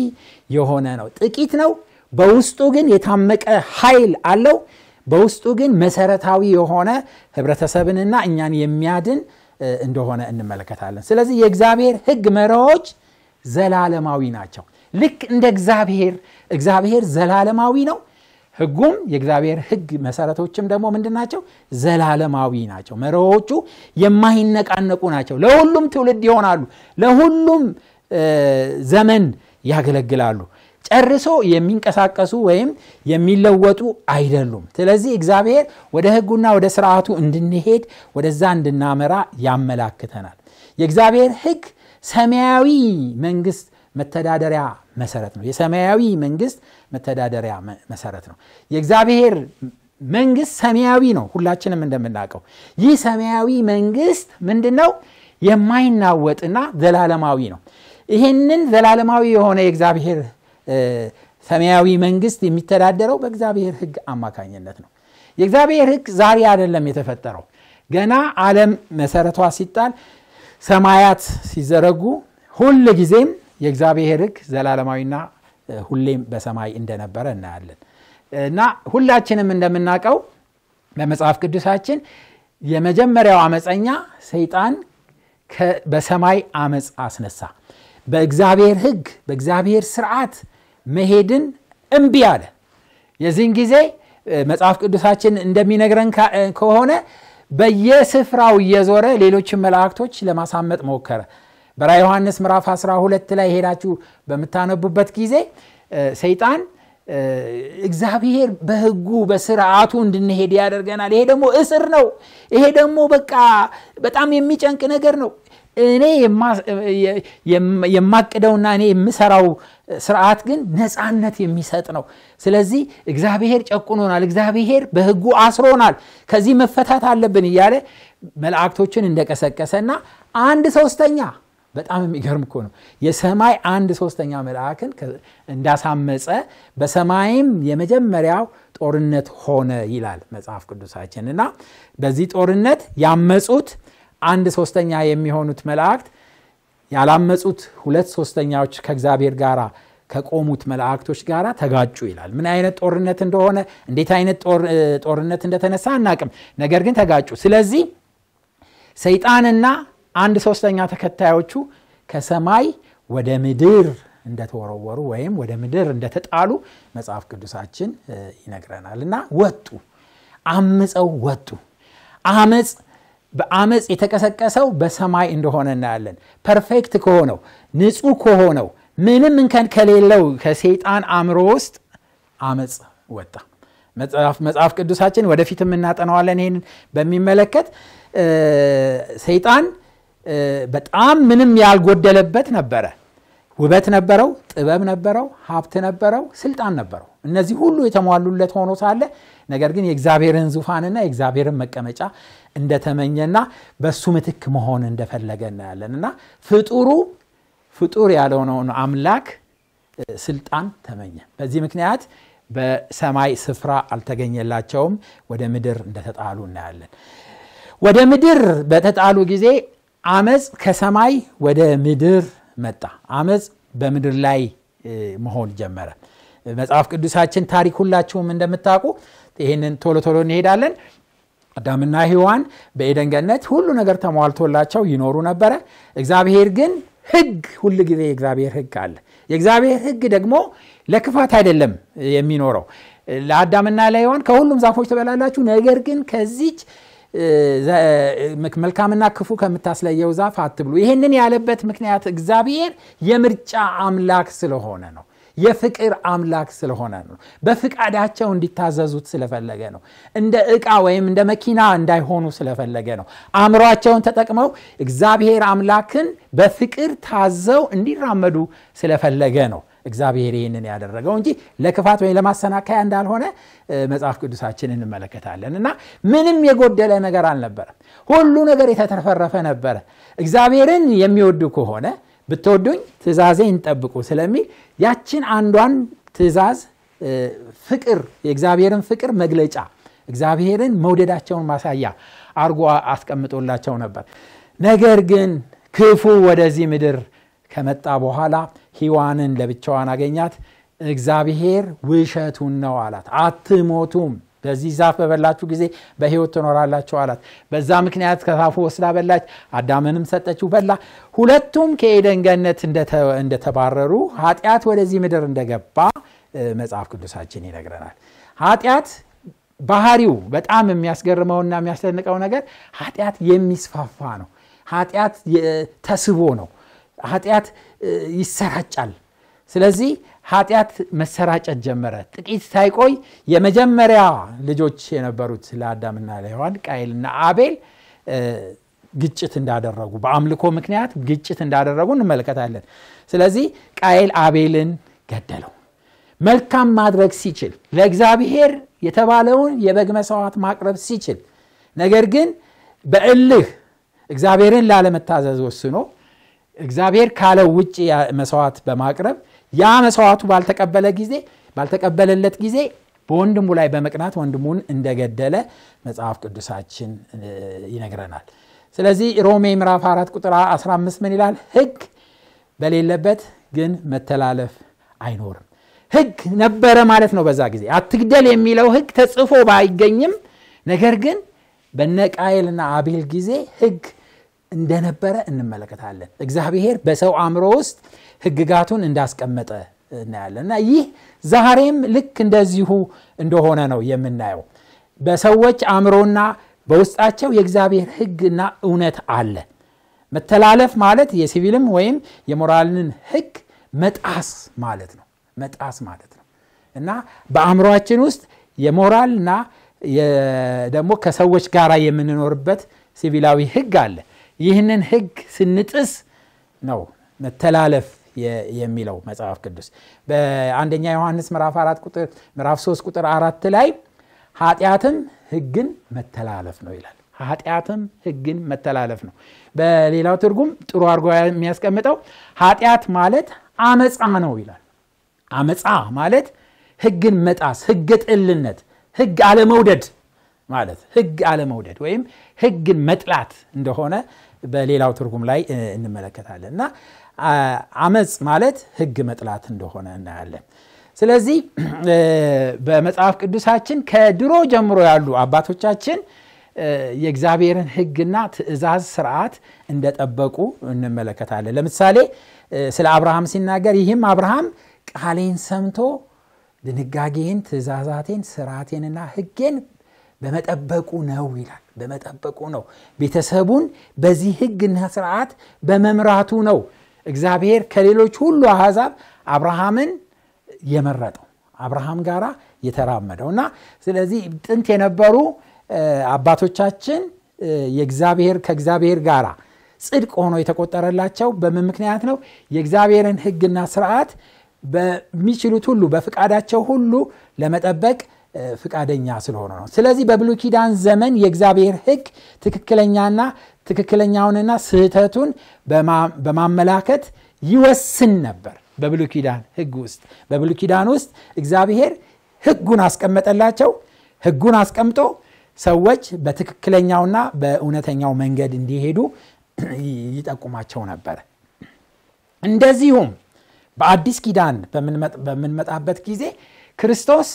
የሆነ ነው ጥቂት ነው በውስጡ ግን የታመቀ ኃይል አለው በውስጡ ግን መሰረታዊ የሆነ ህብረተሰብንና እኛን የሚያድን እንደሆነ እንመለከታለን ስለዚህ የእግዚአብሔር ህግ መረዎች ዘላለማዊ ናቸው ልክ እንደ እግዚአብሔር እግዚአብሔር ዘላለማዊ ነው ህጉም የእግዚአብሔር ህግ መሰረቶችም ደግሞ ምንድን ናቸው ዘላለማዊ ናቸው መረዎቹ የማይነቃነቁ ናቸው ለሁሉም ትውልድ ይሆናሉ ለሁሉም ዘመን ያገለግላሉ ጨርሶ የሚንቀሳቀሱ ወይም የሚለወጡ አይደሉም ስለዚህ እግዚአብሔር ወደ ህጉና ወደ ስርዓቱ እንድንሄድ ወደዛ እንድናመራ ያመላክተናል የእግዚአብሔር ህግ ሰማያዊ መንግስት መተዳደሪያ መሰረት ነው የሰማያዊ መንግስት መተዳደሪያ መሰረት ነው የእግዚአብሔር መንግስት ሰማያዊ ነው ሁላችንም እንደምናውቀው ይህ ሰማያዊ መንግስት ምንድን ነው የማይናወጥና ዘላለማዊ ነው ይህንን ዘላለማዊ የሆነ የእግዚአብሔር ሰማያዊ መንግስት የሚተዳደረው በእግዚአብሔር ህግ አማካኝነት ነው የእግዚአብሔር ህግ ዛሬ አይደለም የተፈጠረው ገና ዓለም መሰረቷ ሲጣል ሰማያት ሲዘረጉ ሁል ጊዜም የእግዚአብሔር ህግ ዘላለማዊና ሁሌም በሰማይ እንደነበረ እናያለን እና ሁላችንም እንደምናውቀው በመጽሐፍ ቅዱሳችን የመጀመሪያው አመፀኛ ሰይጣን በሰማይ አመፅ አስነሳ በእግዚአብሔር ህግ በእግዚአብሔር ስርዓት መሄድን እምቢ አለ የዚህን ጊዜ መጽሐፍ ቅዱሳችን እንደሚነግረን ከሆነ በየስፍራው እየዞረ ሌሎችን መላእክቶች ለማሳመጥ ሞከረ በራ ዮሐንስ ምዕራፍ 12 ላይ ሄዳችሁ በምታነቡበት ጊዜ ሰይጣን እግዚአብሔር በህጉ በስርዓቱ እንድንሄድ ያደርገናል ይሄ ደግሞ እስር ነው ይሄ ደግሞ በቃ በጣም የሚጨንቅ ነገር ነው እኔ የማቅደውና እኔ የምሰራው ስርዓት ግን ነፃነት የሚሰጥ ነው ስለዚህ እግዚአብሔር ጨቁኖናል እግዚአብሔር በህጉ አስሮናል ከዚህ መፈታት አለብን እያለ መላእክቶችን እንደቀሰቀሰና አንድ ሶስተኛ በጣም የሚገርም እኮ ነው የሰማይ አንድ ሶስተኛ መልአክን እንዳሳመፀ በሰማይም የመጀመሪያው ጦርነት ሆነ ይላል መጽሐፍ ቅዱሳችን እና በዚህ ጦርነት ያመፁት አንድ ሶስተኛ የሚሆኑት መላእክት ያላመፁት ሁለት ሶስተኛዎች ከእግዚአብሔር ጋር ከቆሙት መላእክቶች ጋር ተጋጩ ይላል ምን አይነት ጦርነት እንደሆነ እንዴት አይነት ጦርነት እንደተነሳ አናቅም ነገር ግን ተጋጩ ስለዚህ ሰይጣንና አንድ ሶስተኛ ተከታዮቹ ከሰማይ ወደ ምድር እንደተወረወሩ ወይም ወደ ምድር እንደተጣሉ መጽሐፍ ቅዱሳችን ይነግረናል እና ወጡ አምፀው ወጡ አመፅ በአመፅ የተቀሰቀሰው በሰማይ እንደሆነ እናያለን ፐርፌክት ከሆነው ንጹህ ከሆነው ምንም እንከን ከሌለው ከሴጣን አእምሮ ውስጥ አመፅ ወጣ መጽሐፍ ቅዱሳችን ወደፊት የምናጠነዋለን ይህንን በሚመለከት ሰይጣን በጣም ምንም ያልጎደለበት ነበረ ውበት ነበረው ጥበብ ነበረው ሀብት ነበረው ስልጣን ነበረው እነዚህ ሁሉ የተሟሉለት ሆኖ ሳለ ነገር ግን የእግዚአብሔርን ዙፋንና የእግዚአብሔርን መቀመጫ እንደተመኘና በሱ ምትክ መሆን እንደፈለገ እናያለን እና ፍጡሩ ፍጡር ያልሆነውን አምላክ ስልጣን ተመኘ በዚህ ምክንያት በሰማይ ስፍራ አልተገኘላቸውም ወደ ምድር እንደተጣሉ እናያለን ወደ ምድር በተጣሉ ጊዜ አመፅ ከሰማይ ወደ ምድር መጣ። አመፅ በምድር ላይ መሆን ጀመረ። መጽሐፍ ቅዱሳችን ታሪክ ሁላችሁም እንደምታውቁ ይህንን ቶሎ ቶሎ እንሄዳለን። አዳምና ህዋን በኤደንገነት ሁሉ ነገር ተሟልቶላቸው ይኖሩ ነበረ። እግዚአብሔር ግን ህግ፣ ሁሉ ጊዜ የእግዚአብሔር ህግ አለ። የእግዚአብሔር ህግ ደግሞ ለክፋት አይደለም የሚኖረው ለአዳምና ለህዋን ከሁሉም ዛፎች ትበላላችሁ፣ ነገር ግን ከዚች መልካምና ክፉ ከምታስለየው ዛፍ አትብሉ ይህንን ያለበት ምክንያት እግዚአብሔር የምርጫ አምላክ ስለሆነ ነው የፍቅር አምላክ ስለሆነ ነው በፍቃዳቸው እንዲታዘዙት ስለፈለገ ነው እንደ እቃ ወይም እንደ መኪና እንዳይሆኑ ስለፈለገ ነው አእምሯቸውን ተጠቅመው እግዚአብሔር አምላክን በፍቅር ታዘው እንዲራመዱ ስለፈለገ ነው እግዚአብሔር ይህንን ያደረገው እንጂ ለክፋት ወይም ለማሰናከያ እንዳልሆነ መጽሐፍ ቅዱሳችን እንመለከታለን እና ምንም የጎደለ ነገር አልነበረ ሁሉ ነገር የተተረፈረፈ ነበረ እግዚአብሔርን የሚወዱ ከሆነ ብትወዱኝ ትእዛዜ እንጠብቁ ስለሚል ያችን አንዷን ትእዛዝ ፍቅር የእግዚአብሔርን ፍቅር መግለጫ እግዚአብሔርን መውደዳቸውን ማሳያ አርጎ አስቀምጦላቸው ነበር ነገር ግን ክፉ ወደዚህ ምድር ከመጣ በኋላ ሂዋንን ለብቻዋን አገኛት እግዚአብሔር ውሸቱን ነው አላት አትሞቱም በዚህ ዛፍ በበላችሁ ጊዜ በህይወት ትኖራላችሁ አላት በዛ ምክንያት ከዛፉ ወስዳ በላች አዳምንም ሰጠችው በላ ሁለቱም ከኤደን ገነት እንደተባረሩ ኃጢአት ወደዚህ ምድር እንደገባ መጽሐፍ ቅዱሳችን ይነግረናል ኃጢአት ባህሪው በጣም የሚያስገርመውና የሚያስደንቀው ነገር ኃጢአት የሚስፋፋ ነው ኃጢአት ተስቦ ነው ኃጢአት ይሰራጫል ስለዚህ ኃጢአት መሰራጨት ጀመረ ጥቂት ሳይቆይ የመጀመሪያ ልጆች የነበሩት ለአዳምና ለሔዋን ቃይልና አቤል ግጭት እንዳደረጉ በአምልኮ ምክንያት ግጭት እንዳደረጉ እንመለከታለን ስለዚህ ቃይል አቤልን ገደለው መልካም ማድረግ ሲችል ለእግዚአብሔር የተባለውን የበግ መሰዋት ማቅረብ ሲችል ነገር ግን በእልህ እግዚአብሔርን ላለመታዘዝ ወስኖ እግዚአብሔር ካለው ውጭ መስዋዕት በማቅረብ ያ መስዋዕቱ ባልተቀበለ ጊዜ ባልተቀበለለት ጊዜ በወንድሙ ላይ በመቅናት ወንድሙን እንደገደለ መጽሐፍ ቅዱሳችን ይነግረናል ስለዚህ ሮሜ ምዕራፍ 4 ቁጥር 15 ምን ይላል ህግ በሌለበት ግን መተላለፍ አይኖርም ህግ ነበረ ማለት ነው በዛ ጊዜ አትግደል የሚለው ህግ ተጽፎ ባይገኝም ነገር ግን በነቃይልና አቤል ጊዜ ህግ እንደነበረ እንመለከታለን እግዚአብሔር በሰው አእምሮ ውስጥ ህግጋቱን እንዳስቀመጠ እናያለን እና ይህ ዛሬም ልክ እንደዚሁ እንደሆነ ነው የምናየው በሰዎች አእምሮና በውስጣቸው የእግዚአብሔር ህግና እውነት አለ መተላለፍ ማለት የሲቪልም ወይም የሞራልን ህግ መጣስ ማለት ነው መጣስ ማለት ነው እና በአእምሯችን ውስጥ የሞራልና ደግሞ ከሰዎች ጋር የምንኖርበት ሲቪላዊ ህግ አለ ይህንን ህግ ስንጥስ ነው መተላለፍ የሚለው መጽሐፍ ቅዱስ በአንደኛ ዮሐንስ ምዕራፍ 4 ቁጥር ምዕራፍ 3 ቁጥር አራት ላይ ኃጢአትም ህግን መተላለፍ ነው ይላል ኃጢአትም ህግን መተላለፍ ነው በሌላው ትርጉም ጥሩ አድርጎ የሚያስቀምጠው ኃጢአት ማለት አመፃ ነው ይላል አመፃ ማለት ህግን መጣስ ህገ ጥልነት ህግ አለመውደድ ማለት ህግ አለመውደድ ወይም ህግን መጥላት እንደሆነ በሌላው ትርጉም ላይ እንመለከታለን እና አመፅ ማለት ህግ መጥላት እንደሆነ እናያለን ስለዚህ በመጽሐፍ ቅዱሳችን ከድሮ ጀምሮ ያሉ አባቶቻችን የእግዚአብሔርን ህግና ትእዛዝ ስርዓት እንደጠበቁ እንመለከታለን ለምሳሌ ስለ አብርሃም ሲናገር ይህም አብርሃም ቃሌን ሰምቶ ድንጋጌን ትእዛዛቴን ስርዓቴንና ህጌን በመጠበቁ ነው ይላል። በመጠበቁ ነው። ቤተሰቡን በዚህ ህግና ስርዓት በመምራቱ ነው እግዚአብሔር ከሌሎች ሁሉ አሕዛብ አብርሃምን የመረጠው አብርሃም ጋር የተራመደው እና ስለዚህ ጥንት የነበሩ አባቶቻችን የእግዚአብሔር ከእግዚአብሔር ጋር ጽድቅ ሆኖ የተቆጠረላቸው በምን ምክንያት ነው? የእግዚአብሔርን ህግና ስርዓት በሚችሉት ሁሉ በፍቃዳቸው ሁሉ ለመጠበቅ ፍቃደኛ ስለሆነ ነው ስለዚህ በብሉ ኪዳን ዘመን የእግዚአብሔር ህግ ትክክለኛና ትክክለኛውንና ስህተቱን በማመላከት ይወስን ነበር በብሉ ኪዳን ህግ ውስጥ በብሉ ኪዳን ውስጥ እግዚአብሔር ህጉን አስቀመጠላቸው ህጉን አስቀምጦ ሰዎች በትክክለኛውና በእውነተኛው መንገድ እንዲሄዱ ይጠቁማቸው ነበር እንደዚሁም በአዲስ ኪዳን በምንመጣበት ጊዜ ክርስቶስ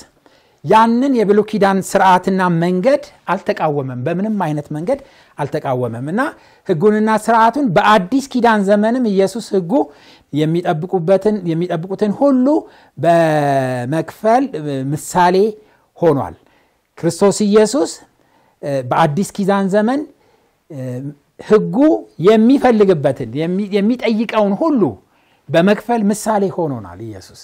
ያንን የብሉይ ኪዳን ስርዓትና መንገድ አልተቃወመም በምንም አይነት መንገድ አልተቃወመም እና ህጉንና ስርዓቱን በአዲስ ኪዳን ዘመንም ኢየሱስ ህጉ የሚጠብቁትን ሁሉ በመክፈል ምሳሌ ሆኗል ክርስቶስ ኢየሱስ በአዲስ ኪዳን ዘመን ህጉ የሚፈልግበትን የሚጠይቀውን ሁሉ በመክፈል ምሳሌ ሆኖናል ኢየሱስ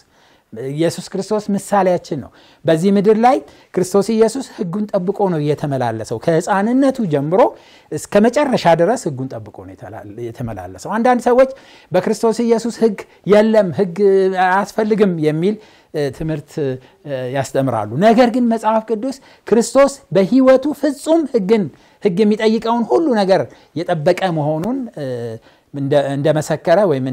ኢየሱስ ክርስቶስ ምሳሌያችን ነው በዚህ ምድር ላይ ክርስቶስ ኢየሱስ ህጉን ጠብቆ ነው እየተመላለሰው ከህፃንነቱ ጀምሮ እስከ መጨረሻ ድረስ ህጉን ጠብቆ ነው የተመላለሰው አንዳንድ ሰዎች በክርስቶስ ኢየሱስ ህግ የለም ህግ አያስፈልግም የሚል ትምህርት ያስተምራሉ ነገር ግን መጽሐፍ ቅዱስ ክርስቶስ በህይወቱ ፍጹም ህግን ህግ የሚጠይቀውን ሁሉ ነገር የጠበቀ መሆኑን እንደመሰከረ ወይም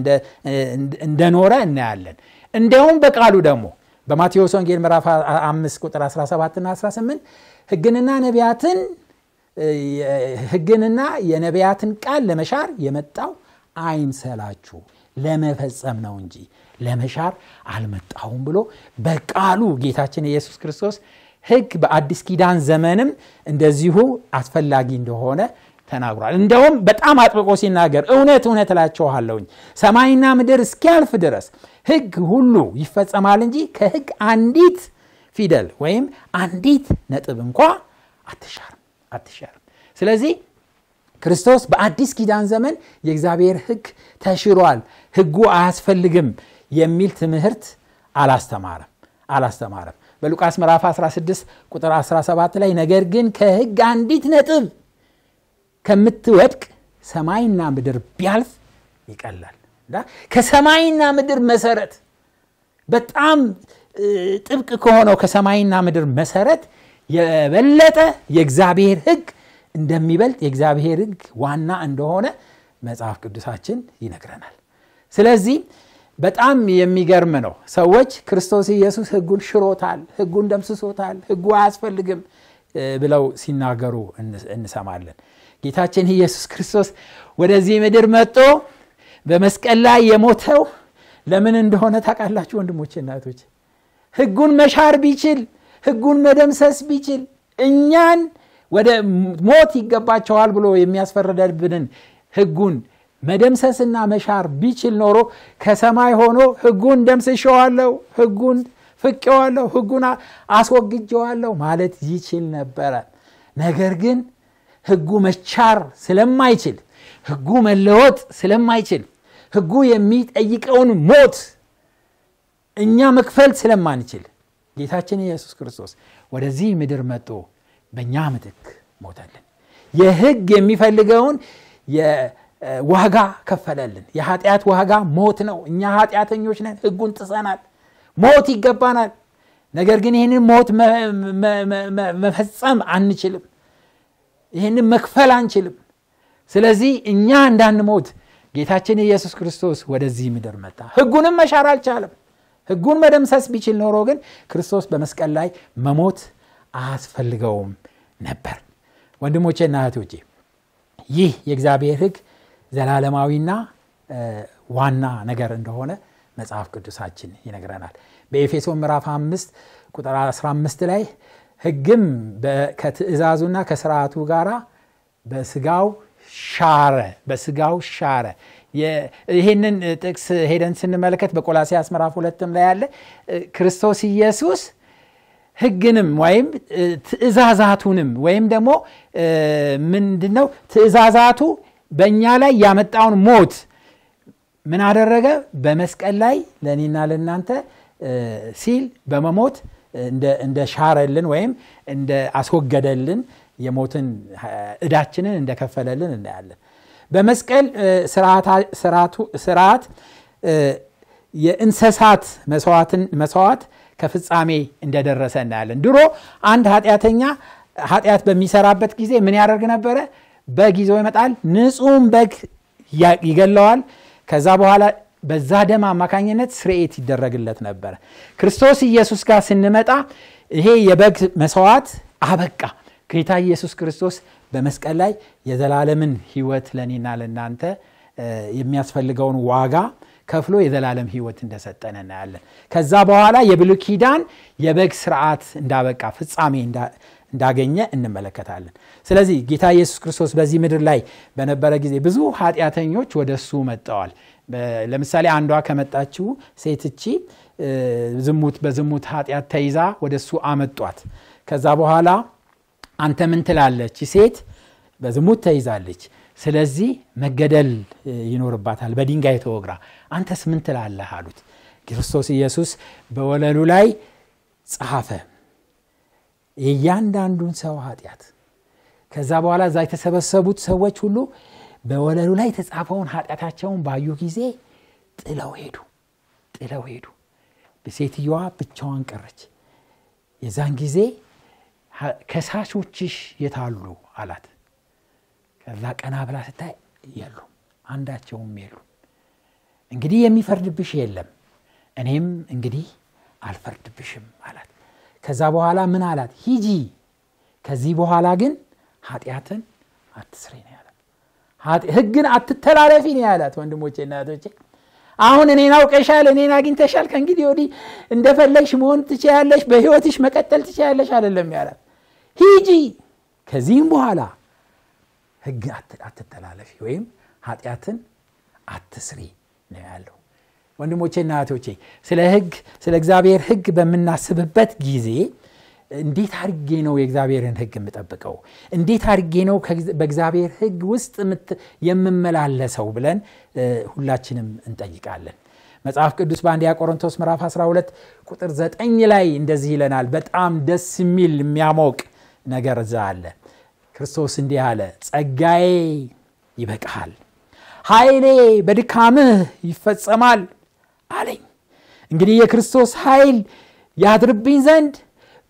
እንደኖረ እናያለን እንዲያውም በቃሉ ደግሞ በማቴዎስ ወንጌል ምዕራፍ 5 ቁጥር 17 ና 18 ህግንና ነቢያትን ህግንና የነቢያትን ቃል ለመሻር የመጣው አይምሰላችሁ ለመፈጸም ነው እንጂ ለመሻር አልመጣሁም ብሎ በቃሉ ጌታችን ኢየሱስ ክርስቶስ ህግ በአዲስ ኪዳን ዘመንም እንደዚሁ አስፈላጊ እንደሆነ ተናግሯል እንደውም በጣም አጥብቆ ሲናገር እውነት እውነት እላችኋለሁኝ ሰማይና ምድር እስኪያልፍ ድረስ ህግ ሁሉ ይፈጸማል እንጂ ከህግ አንዲት ፊደል ወይም አንዲት ነጥብ እንኳ አትሻርም አትሻርም ስለዚህ ክርስቶስ በአዲስ ኪዳን ዘመን የእግዚአብሔር ህግ ተሽሯል ህጉ አያስፈልግም የሚል ትምህርት አላስተማረም አላስተማረም በሉቃስ ምዕራፍ 16 ቁጥር 17 ላይ ነገር ግን ከህግ አንዲት ነጥብ ከምትወድቅ ሰማይና ምድር ቢያልፍ ይቀላል ከሰማይና ምድር መሰረት በጣም ጥብቅ ከሆነው ከሰማይና ምድር መሰረት የበለጠ የእግዚአብሔር ህግ እንደሚበልጥ የእግዚአብሔር ህግ ዋና እንደሆነ መጽሐፍ ቅዱሳችን ይነግረናል ስለዚህ በጣም የሚገርም ነው ሰዎች ክርስቶስ ኢየሱስ ህጉን ሽሮታል ህጉን ደምስሶታል ህጉ አያስፈልግም ብለው ሲናገሩ እንሰማለን ጌታችን ኢየሱስ ክርስቶስ ወደዚህ ምድር መጦ በመስቀል ላይ የሞተው ለምን እንደሆነ ታቃላችሁ ወንድሞች እናቶች ህጉን መሻር ቢችል ህጉን መደምሰስ ቢችል እኛን ወደ ሞት ይገባቸዋል ብሎ የሚያስፈረደብንን ህጉን መደምሰስና መሻር ቢችል ኖሮ ከሰማይ ሆኖ ህጉን ደምስሸዋለው ህጉን ፍቄዋለሁ ህጉን አስወግጀዋለሁ ማለት ይችል ነበረ ነገር ግን ህጉ መቻር ስለማይችል ህጉ መለወጥ ስለማይችል ህጉ የሚጠይቀውን ሞት እኛ መክፈል ስለማንችል ጌታችን ኢየሱስ ክርስቶስ ወደዚህ ምድር መጦ በእኛ ምትክ ሞተልን የህግ የሚፈልገውን ዋጋ ከፈለልን የኃጢአት ዋጋ ሞት ነው እኛ ኃጢአተኞች ነን ህጉን ጥሰናል ሞት ይገባናል ነገር ግን ይህንን ሞት መፈጸም አንችልም ይህንም መክፈል አንችልም ስለዚህ እኛ እንዳንሞት ጌታችን ኢየሱስ ክርስቶስ ወደዚህ ምድር መጣ ህጉንም መሻር አልቻለም ህጉን መደምሰስ ቢችል ኖሮ ግን ክርስቶስ በመስቀል ላይ መሞት አያስፈልገውም ነበር ና እህቶቼ ይህ የእግዚአብሔር ህግ ዘላለማዊና ዋና ነገር እንደሆነ መጽሐፍ ቅዱሳችን ይነግረናል በኤፌሶ ምዕራፍ 5 ቁጥር 15 ላይ ህግም ከትእዛዙና ከስርዓቱ ጋር በስጋው ሻረ በስጋው ሻረ ይህንን ጥቅስ ሄደን ስንመለከት በቆላሲያስ ምዕራፍ ሁለትም ላይ ያለ ክርስቶስ ኢየሱስ ህግንም ወይም ትእዛዛቱንም ወይም ደግሞ ምንድነው ትእዛዛቱ በእኛ ላይ ያመጣውን ሞት ምን አደረገ በመስቀል ላይ ለእኔና ለእናንተ ሲል በመሞት እንደ ሻረልን ወይም እንደ አስወገደልን የሞትን እዳችንን እንደከፈለልን እናያለን በመስቀል ስርዓት የእንሰሳት መስዋዕት ከፍጻሜ እንደደረሰ እናያለን ድሮ አንድ ኃጢአተኛ ኃጢአት በሚሰራበት ጊዜ ምን ያደርግ ነበረ በጊዜው ይመጣል ንጹም በግ ይገለዋል ከዛ በኋላ በዛ ደም አማካኝነት ስርኤት ይደረግለት ነበር ክርስቶስ ኢየሱስ ጋር ስንመጣ ይሄ የበግ መስዋዕት አበቃ ጌታ ኢየሱስ ክርስቶስ በመስቀል ላይ የዘላለምን ህይወት ለእኔና ለእናንተ የሚያስፈልገውን ዋጋ ከፍሎ የዘላለም ህይወት እንደሰጠን እናያለን ከዛ በኋላ የብሉ ኪዳን የበግ ስርዓት እንዳበቃ ፍጻሜ እንዳገኘ እንመለከታለን ስለዚህ ጌታ ኢየሱስ ክርስቶስ በዚህ ምድር ላይ በነበረ ጊዜ ብዙ ኃጢአተኞች ወደ እሱ መጠዋል ለምሳሌ አንዷ ከመጣችው ሴትቺ ዝሙት በዝሙት ኃጢአት ተይዛ ወደ እሱ አመጧት ከዛ በኋላ አንተ ምን ትላለች ሴት በዝሙት ተይዛለች ስለዚህ መገደል ይኖርባታል በድንጋይ ተወግራ አንተስ ምን ትላለህ አሉት ክርስቶስ ኢየሱስ በወለሉ ላይ ጸሐፈ የእያንዳንዱን ሰው ኃጢአት ከዛ በኋላ እዛ የተሰበሰቡት ሰዎች ሁሉ በወለሉ ላይ የተጻፈውን ኃጢአታቸውን ባዩ ጊዜ ጥለው ሄዱ ጥለው ሄዱ ሴትየዋ ብቻዋን ቀረች የዛን ጊዜ ከሳሾችሽ የታሉ አላት ከዛ ቀና ብላ ስታይ የሉም አንዳቸውም የሉም እንግዲህ የሚፈርድብሽ የለም እኔም እንግዲህ አልፈርድብሽም አላት ከዛ በኋላ ምን አላት ሂጂ ከዚህ በኋላ ግን ኃጢአትን አትስሪ ነው ያላት ህግን አትተላለፊ ነው ያላት ወንድሞቼ እናቶቼ አሁን እኔን አውቀሻል እኔን አግኝተሻል ከእንግዲህ ወዲህ እንደፈለግሽ መሆን ትችያለሽ በህይወትሽ መቀጠል ትችያለሽ አደለም ያላት ሂጂ ከዚህም በኋላ ህግ አትተላለፊ ወይም ኃጢአትን አትስሪ ነው ያለው ወንድሞቼ እህቶቼ ስለ ህግ ስለ እግዚአብሔር ህግ በምናስብበት ጊዜ እንዴት አድርጌ ነው የእግዚአብሔርን ህግ የምጠብቀው እንዴት አድርጌ ነው በእግዚአብሔር ህግ ውስጥ የምመላለሰው ብለን ሁላችንም እንጠይቃለን መጽሐፍ ቅዱስ በአንድያ ቆሮንቶስ ምዕራፍ 12 ቁጥር 9 ላይ እንደዚህ ይለናል በጣም ደስ የሚል የሚያሞቅ ነገር እዛ አለ ክርስቶስ እንዲህ አለ ጸጋዬ ይበቃሃል ኃይሌ በድካምህ ይፈጸማል አለኝ እንግዲህ የክርስቶስ ኃይል ያድርብኝ ዘንድ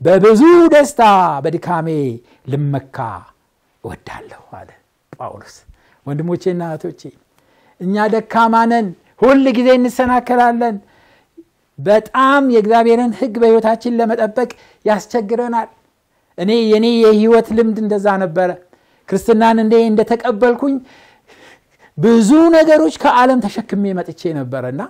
በብዙ ደስታ በድካሜ ልመካ እወዳለሁ አለ ጳውሎስ። ወንድሞቼና እህቶቼ እኛ ደካማነን፣ ሁል ጊዜ እንሰናከላለን። በጣም የእግዚአብሔርን ህግ በሕይወታችን ለመጠበቅ ያስቸግረናል። እኔ የኔ የህይወት ልምድ እንደዛ ነበረ። ክርስትናን እንዴ እንደተቀበልኩኝ ብዙ ነገሮች ከዓለም ተሸክሜ መጥቼ ነበረና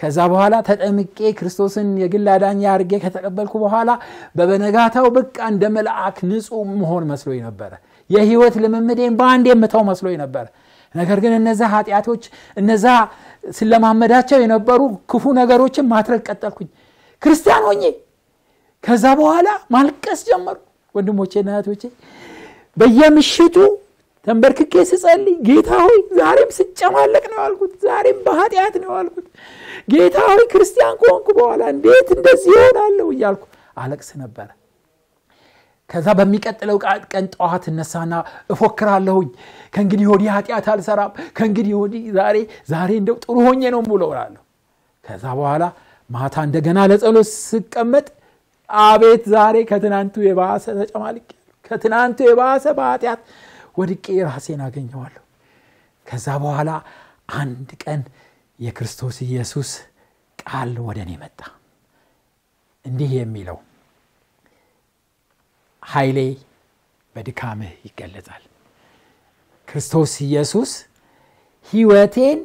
ከዛ በኋላ ተጠምቄ ክርስቶስን የግል አዳኝ አርጌ ከተቀበልኩ በኋላ በበነጋታው በቃ እንደ መልአክ ንጹህ መሆን መስሎኝ ነበረ። የህይወት ልምምዴን በአንድ የምተው መስሎኝ ነበረ ነገር ግን እነዛ ኃጢአቶች እነዛ ስለማመዳቸው የነበሩ ክፉ ነገሮችን ማትረግ ቀጠልኩኝ። ክርስቲያን ሆኜ ከዛ በኋላ ማልቀስ ጀመሩ። ወንድሞቼ እህቶቼ በየምሽቱ ተንበርክኬ ስጸልይ ጌታ ሆይ ዛሬም ስጨማለቅ ነው አልኩት። ዛሬም በኃጢአት ነው አልኩት። ጌታዊ ክርስቲያን ከሆንኩ በኋላ እንዴት እንደዚህ ይሆናለሁ እያልኩ አለቅስ ነበረ ከዛ በሚቀጥለው ቀን ጠዋት እነሳና እፎክራለሁኝ ከእንግዲህ ወዲህ ኃጢአት አልሰራም ከእንግዲህ ወዲህ ዛሬ ዛሬ እንደው ጥሩ ሆኜ ነው ብሎ ላለሁ ከዛ በኋላ ማታ እንደገና ለጸሎት ስቀመጥ አቤት ዛሬ ከትናንቱ የባሰ ተጨማልቅ ከትናንቱ የባሰ በኃጢአት ወድቄ ራሴን አገኘዋለሁ ከዛ በኋላ አንድ ቀን የክርስቶስ ኢየሱስ ቃል ወደ እኔ መጣ እንዲህ የሚለው ኃይሌ በድካምህ ይገለጻል ክርስቶስ ኢየሱስ ህይወቴን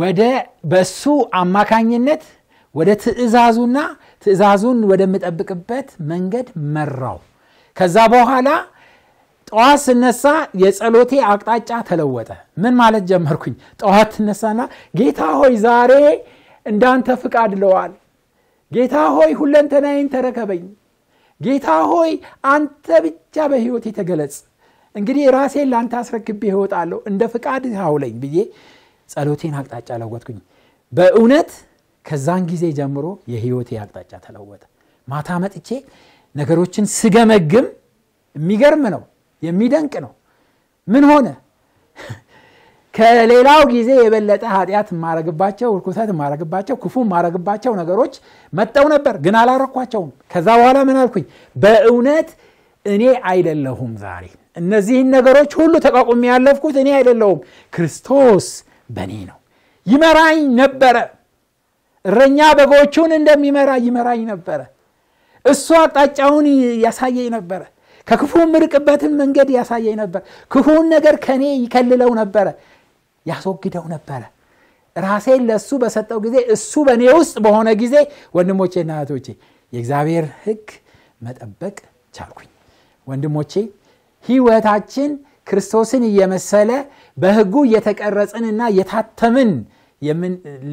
ወደ በሱ አማካኝነት ወደ ትእዛዙና ትእዛዙን ወደምጠብቅበት መንገድ መራው ከዛ በኋላ ጠዋት ስነሳ የጸሎቴ አቅጣጫ ተለወጠ ምን ማለት ጀመርኩኝ ጠዋት ትነሳና ጌታ ሆይ ዛሬ እንዳንተ ፍቃድ ለዋል ጌታ ሆይ ሁለንተናይን ተረከበኝ ጌታ ሆይ አንተ ብቻ በህይወት የተገለጽ እንግዲህ ራሴን ለአንተ አስረክቤ እወጣለሁ እንደ ፍቃድ አውለኝ ብዬ ጸሎቴን አቅጣጫ ለወጥኩኝ በእውነት ከዛን ጊዜ ጀምሮ የህይወቴ አቅጣጫ ተለወጠ ማታ መጥቼ ነገሮችን ስገመግም የሚገርም ነው የሚደንቅ ነው ምን ሆነ ከሌላው ጊዜ የበለጠ ኃጢአት የማረግባቸው እርኩሰት ማረግባቸው ክፉ የማረግባቸው ነገሮች መጠው ነበር ግን አላረኳቸውም ከዛ በኋላ ምን አልኩኝ በእውነት እኔ አይደለሁም ዛሬ እነዚህን ነገሮች ሁሉ ተቋቁሚ ያለፍኩት እኔ አይደለሁም ክርስቶስ በእኔ ነው ይመራኝ ነበረ እረኛ በጎቹን እንደሚመራ ይመራኝ ነበረ እሱ አቅጣጫውን ያሳየኝ ነበረ ከክፉ ምርቅበትን መንገድ ያሳየኝ ነበር ክፉውን ነገር ከእኔ ይከልለው ነበረ ያስወግደው ነበረ ራሴን ለእሱ በሰጠው ጊዜ እሱ በእኔ ውስጥ በሆነ ጊዜ ና እህቶቼ የእግዚአብሔር ህግ መጠበቅ ቻልኩኝ ወንድሞቼ ህይወታችን ክርስቶስን እየመሰለ በህጉ እየተቀረጽንና እየታተምን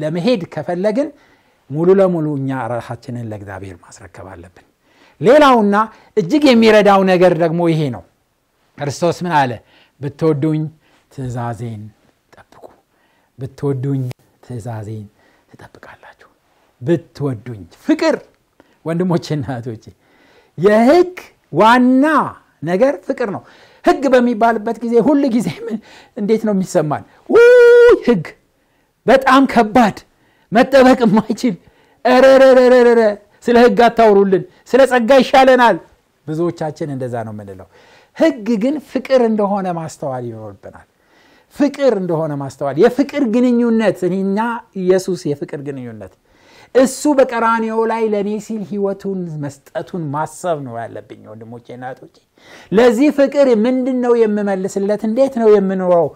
ለመሄድ ከፈለግን ሙሉ ለሙሉ እኛ ራሳችንን ለእግዚአብሔር ማስረከብ አለብን ሌላውና እጅግ የሚረዳው ነገር ደግሞ ይሄ ነው ክርስቶስ ምን አለ ብትወዱኝ ትእዛዜን ጠብቁ ብትወዱኝ ትእዛዜን ትጠብቃላችሁ ብትወዱኝ ፍቅር ወንድሞችና እህቶቼ የህግ ዋና ነገር ፍቅር ነው ህግ በሚባልበት ጊዜ ሁሉ ጊዜ እንዴት ነው የሚሰማን ውይ ህግ በጣም ከባድ መጠበቅ የማይችል ረረረረረ ስለ ህግ አታውሩልን ስለ ጸጋ ይሻለናል ብዙዎቻችን እንደዛ ነው የምንለው ህግ ግን ፍቅር እንደሆነ ማስተዋል ይኖርብናል ፍቅር እንደሆነ ማስተዋል የፍቅር ግንኙነት እኛ ኢየሱስ የፍቅር ግንኙነት እሱ በቀራንዮ ላይ ለእኔ ሲል ህይወቱን መስጠቱን ማሰብ ነው ያለብኝ ወንድሞቼ እናቶቼ ለዚህ ፍቅር ምንድን ነው የምመልስለት እንዴት ነው የምኖረው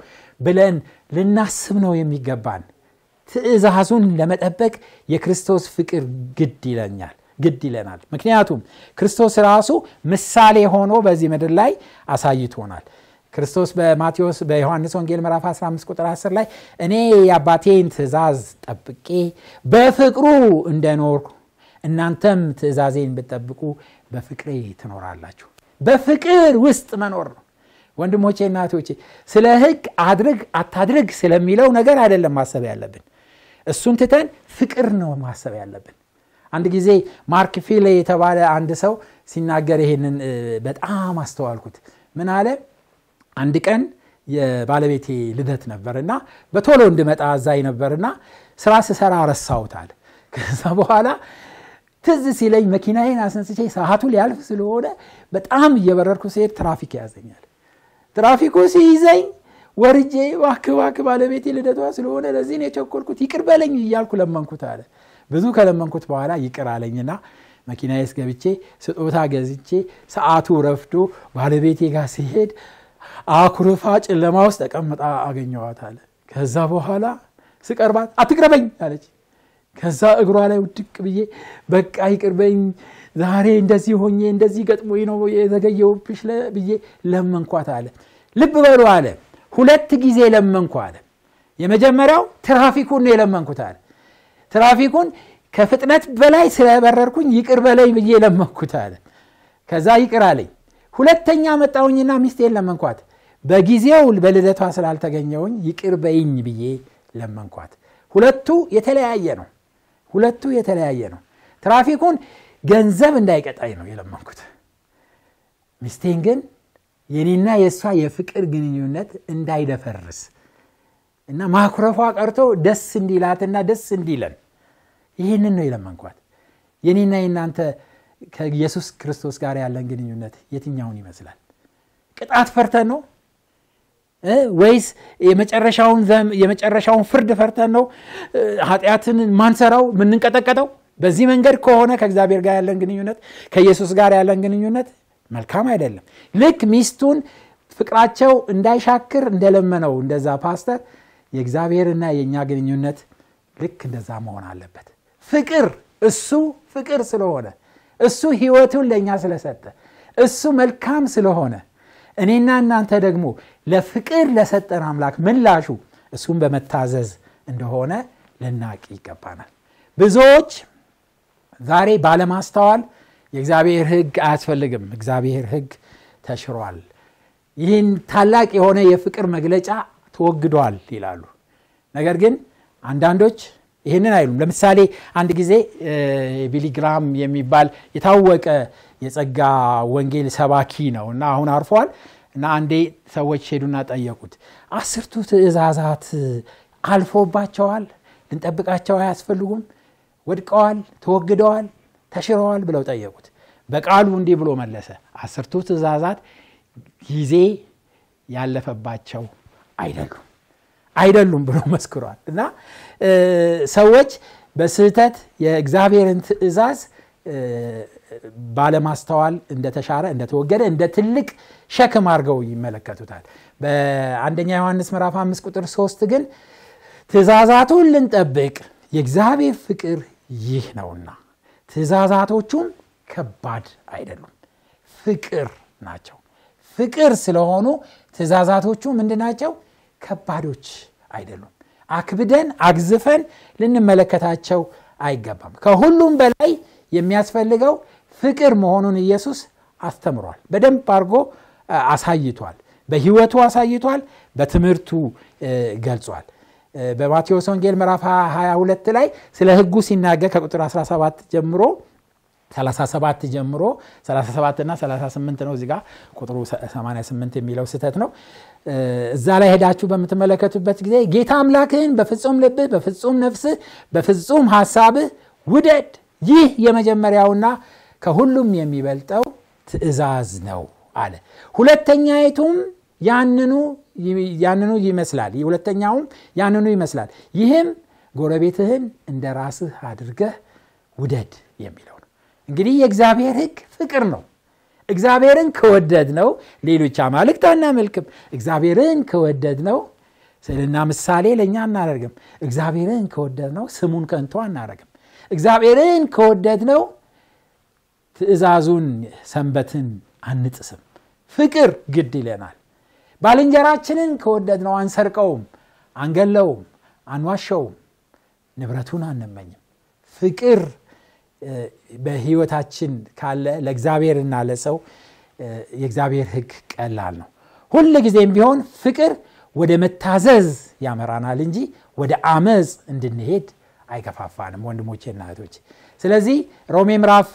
ብለን ልናስብ ነው የሚገባን ትእዛዙን ለመጠበቅ የክርስቶስ ፍቅር ግድ ይለኛል ግድ ይለናል ምክንያቱም ክርስቶስ ራሱ ምሳሌ ሆኖ በዚህ ምድር ላይ አሳይቶናል ክርስቶስ በማቴዎስ በዮሐንስ ወንጌል ምዕራፍ 15 ቁጥር 10 ላይ እኔ የአባቴን ትእዛዝ ጠብቄ በፍቅሩ እንደኖር እናንተም ትእዛዜን ብጠብቁ በፍቅሬ ትኖራላችሁ በፍቅር ውስጥ መኖር ነው ወንድሞቼ እናቶቼ ስለ ህግ አድርግ አታድርግ ስለሚለው ነገር አይደለም ማሰብ ያለብን እሱን ትተን ፍቅር ነው ማሰብ ያለብን አንድ ጊዜ ማርክ ፊሌ የተባለ አንድ ሰው ሲናገር ይሄንን በጣም አስተዋልኩት ምን አለ አንድ ቀን የባለቤቴ ልደት ነበርና በቶሎ እንድመጣ አዛኝ ነበርና ስራ ስሰራ ረሳውታል ከዛ በኋላ ትዝ ሲለኝ መኪናዬን አስነስቼ ሰዓቱ ሊያልፍ ስለሆነ በጣም እየበረርኩ ሲሄድ ትራፊክ ያዘኛል ትራፊኩ ሲይዘኝ ወርጄ ዋክ ዋክ ባለቤቴ ልደቷ ስለሆነ ለዚህ የቸኮልኩት ይቅር በለኝ እያልኩ ለመንኩት አለ ብዙ ከለመንኩት በኋላ ይቅር አለኝና መኪና ገብቼ ስጦታ ገዝቼ ሰዓቱ ረፍዶ ባለቤቴ ጋር ሲሄድ አኩርፋ ጭለማ ውስጥ ተቀምጣ አገኘዋት አለ ከዛ በኋላ ስቀርባት አትቅረበኝ አለች ከዛ እግሯ ላይ ውድቅ ብዬ በቃ ይቅርበኝ ዛሬ እንደዚህ ሆኜ እንደዚህ ገጥሞ ነው የዘገየውብሽ ብዬ ለመንኳት አለ ልብ በሉ አለ ሁለት ጊዜ ለመንኩ አለ የመጀመሪያው ትራፊኩን ነው የለመንኩት አለ ትራፊኩን ከፍጥነት በላይ ስለበረርኩኝ ይቅር በላይ ብዬ ለመኩት አለ። ከዛ ይቅር አለኝ። ሁለተኛ መጣሁኝና ሚስቴ ለመንኳት። በጊዜው በልደቷ ስላልተገኘውኝ ይቅር በይኝ ብዬ ለመንኳት። ሁለቱ የተለያየ ነው። ሁለቱ የተለያየ ነው። ትራፊኩን ገንዘብ እንዳይቀጣኝ ነው የለመንኩት። ሚስቴን ግን የኔና የእሷ የፍቅር ግንኙነት እንዳይደፈርስ እና ማኩረፏ ቀርቶ ደስ እንዲላትና ደስ እንዲለን ይህንን ነው የለመንኳት የኔና የናንተ ከኢየሱስ ክርስቶስ ጋር ያለን ግንኙነት የትኛውን ይመስላል ቅጣት ፈርተን ነው ወይስ የመጨረሻውን ፍርድ ፈርተን ነው ኃጢአትን ማንሰራው የምንንቀጠቀጠው በዚህ መንገድ ከሆነ ከእግዚአብሔር ጋር ያለን ግንኙነት ከኢየሱስ ጋር ያለን ግንኙነት መልካም አይደለም ልክ ሚስቱን ፍቅራቸው እንዳይሻክር እንደለመነው እንደዛ ፓስተር የእግዚአብሔርና የእኛ ግንኙነት ልክ እንደዛ መሆን አለበት ፍቅር እሱ ፍቅር ስለሆነ እሱ ህይወቱን ለእኛ ስለሰጠ እሱ መልካም ስለሆነ እኔና እናንተ ደግሞ ለፍቅር ለሰጠን አምላክ ምላሹ እሱን በመታዘዝ እንደሆነ ልናቅ ይገባናል ብዙዎች ዛሬ ባለማስተዋል የእግዚአብሔር ህግ አያስፈልግም እግዚአብሔር ህግ ተሽሯል ይህን ታላቅ የሆነ የፍቅር መግለጫ ተወግደዋል ይላሉ ነገር ግን አንዳንዶች ይህንን አይሉም ለምሳሌ አንድ ጊዜ ቢሊግራም የሚባል የታወቀ የጸጋ ወንጌል ሰባኪ ነው እና አሁን አርፏል እና አንዴ ሰዎች ሄዱና ጠየቁት አስርቱ ትእዛዛት አልፎባቸዋል ልንጠብቃቸው አያስፈልጉም ወድቀዋል ተወግደዋል ተሽረዋል ብለው ጠየቁት በቃሉ እንዲህ ብሎ መለሰ አስርቱ ትእዛዛት ጊዜ ያለፈባቸው አይደሉም አይደሉም ብሎ መስክሯል እና ሰዎች በስህተት የእግዚአብሔርን ትእዛዝ ባለማስተዋል እንደተሻረ እንደተወገደ እንደ ትልቅ ሸክም አድርገው ይመለከቱታል በአንደኛ ዮሐንስ ምዕራፍ 5 ቁጥር ሶስት ግን ትእዛዛቱን ልንጠብቅ የእግዚአብሔር ፍቅር ይህ ነውና ትእዛዛቶቹም ከባድ አይደሉም ፍቅር ናቸው ፍቅር ስለሆኑ ትእዛዛቶቹ ምንድ ናቸው ከባዶች አይደሉም አክብደን አግዝፈን ልንመለከታቸው አይገባም ከሁሉም በላይ የሚያስፈልገው ፍቅር መሆኑን ኢየሱስ አስተምሯል በደንብ አድርጎ አሳይቷል በህይወቱ አሳይቷል በትምህርቱ ገልጿል በማቴዎስ ወንጌል ምዕራፍ 22 ላይ ስለ ህጉ ሲናገር ከቁጥር 17 ጀምሮ 37 ጀምሮ 37 እና 38 ነው እዚጋ ቁጥሩ 88 የሚለው ስህተት ነው እዛ ላይ ሄዳችሁ በምትመለከቱበት ጊዜ ጌታ አምላክህን በፍጹም ልብህ በፍጹም ነፍስህ በፍጹም ሐሳብህ ውደድ ይህ የመጀመሪያውና ከሁሉም የሚበልጠው ትእዛዝ ነው አለ ሁለተኛይቱም ያንኑ ያንኑ ይመስላል ሁለተኛውም ያንኑ ይመስላል ይህም ጎረቤትህን እንደ ራስህ አድርገህ ውደድ የሚለው ነው እንግዲህ የእግዚአብሔር ህግ ፍቅር ነው እግዚአብሔርን ከወደድ ነው ሌሎች አማልክት አናመልክም እግዚአብሔርን ከወደድ ነው ስልና ምሳሌ ለእኛ አናደርግም እግዚአብሔርን ከወደድ ነው ስሙን ከንቶ አናደርግም እግዚአብሔርን ከወደድ ነው ትእዛዙን ሰንበትን አንጥስም ፍቅር ግድ ይለናል ባልንጀራችንን ከወደድ ነው አንሰርቀውም አንገለውም አንዋሸውም ንብረቱን አንመኝም ፍቅር በህይወታችን ካለ ለእግዚአብሔርና ለሰው የእግዚአብሔር ህግ ቀላል ነው ሁል ጊዜም ቢሆን ፍቅር ወደ መታዘዝ ያመራናል እንጂ ወደ አመፅ እንድንሄድ ወንድሞቼ ና እህቶች ስለዚህ ሮሜ ምራፍ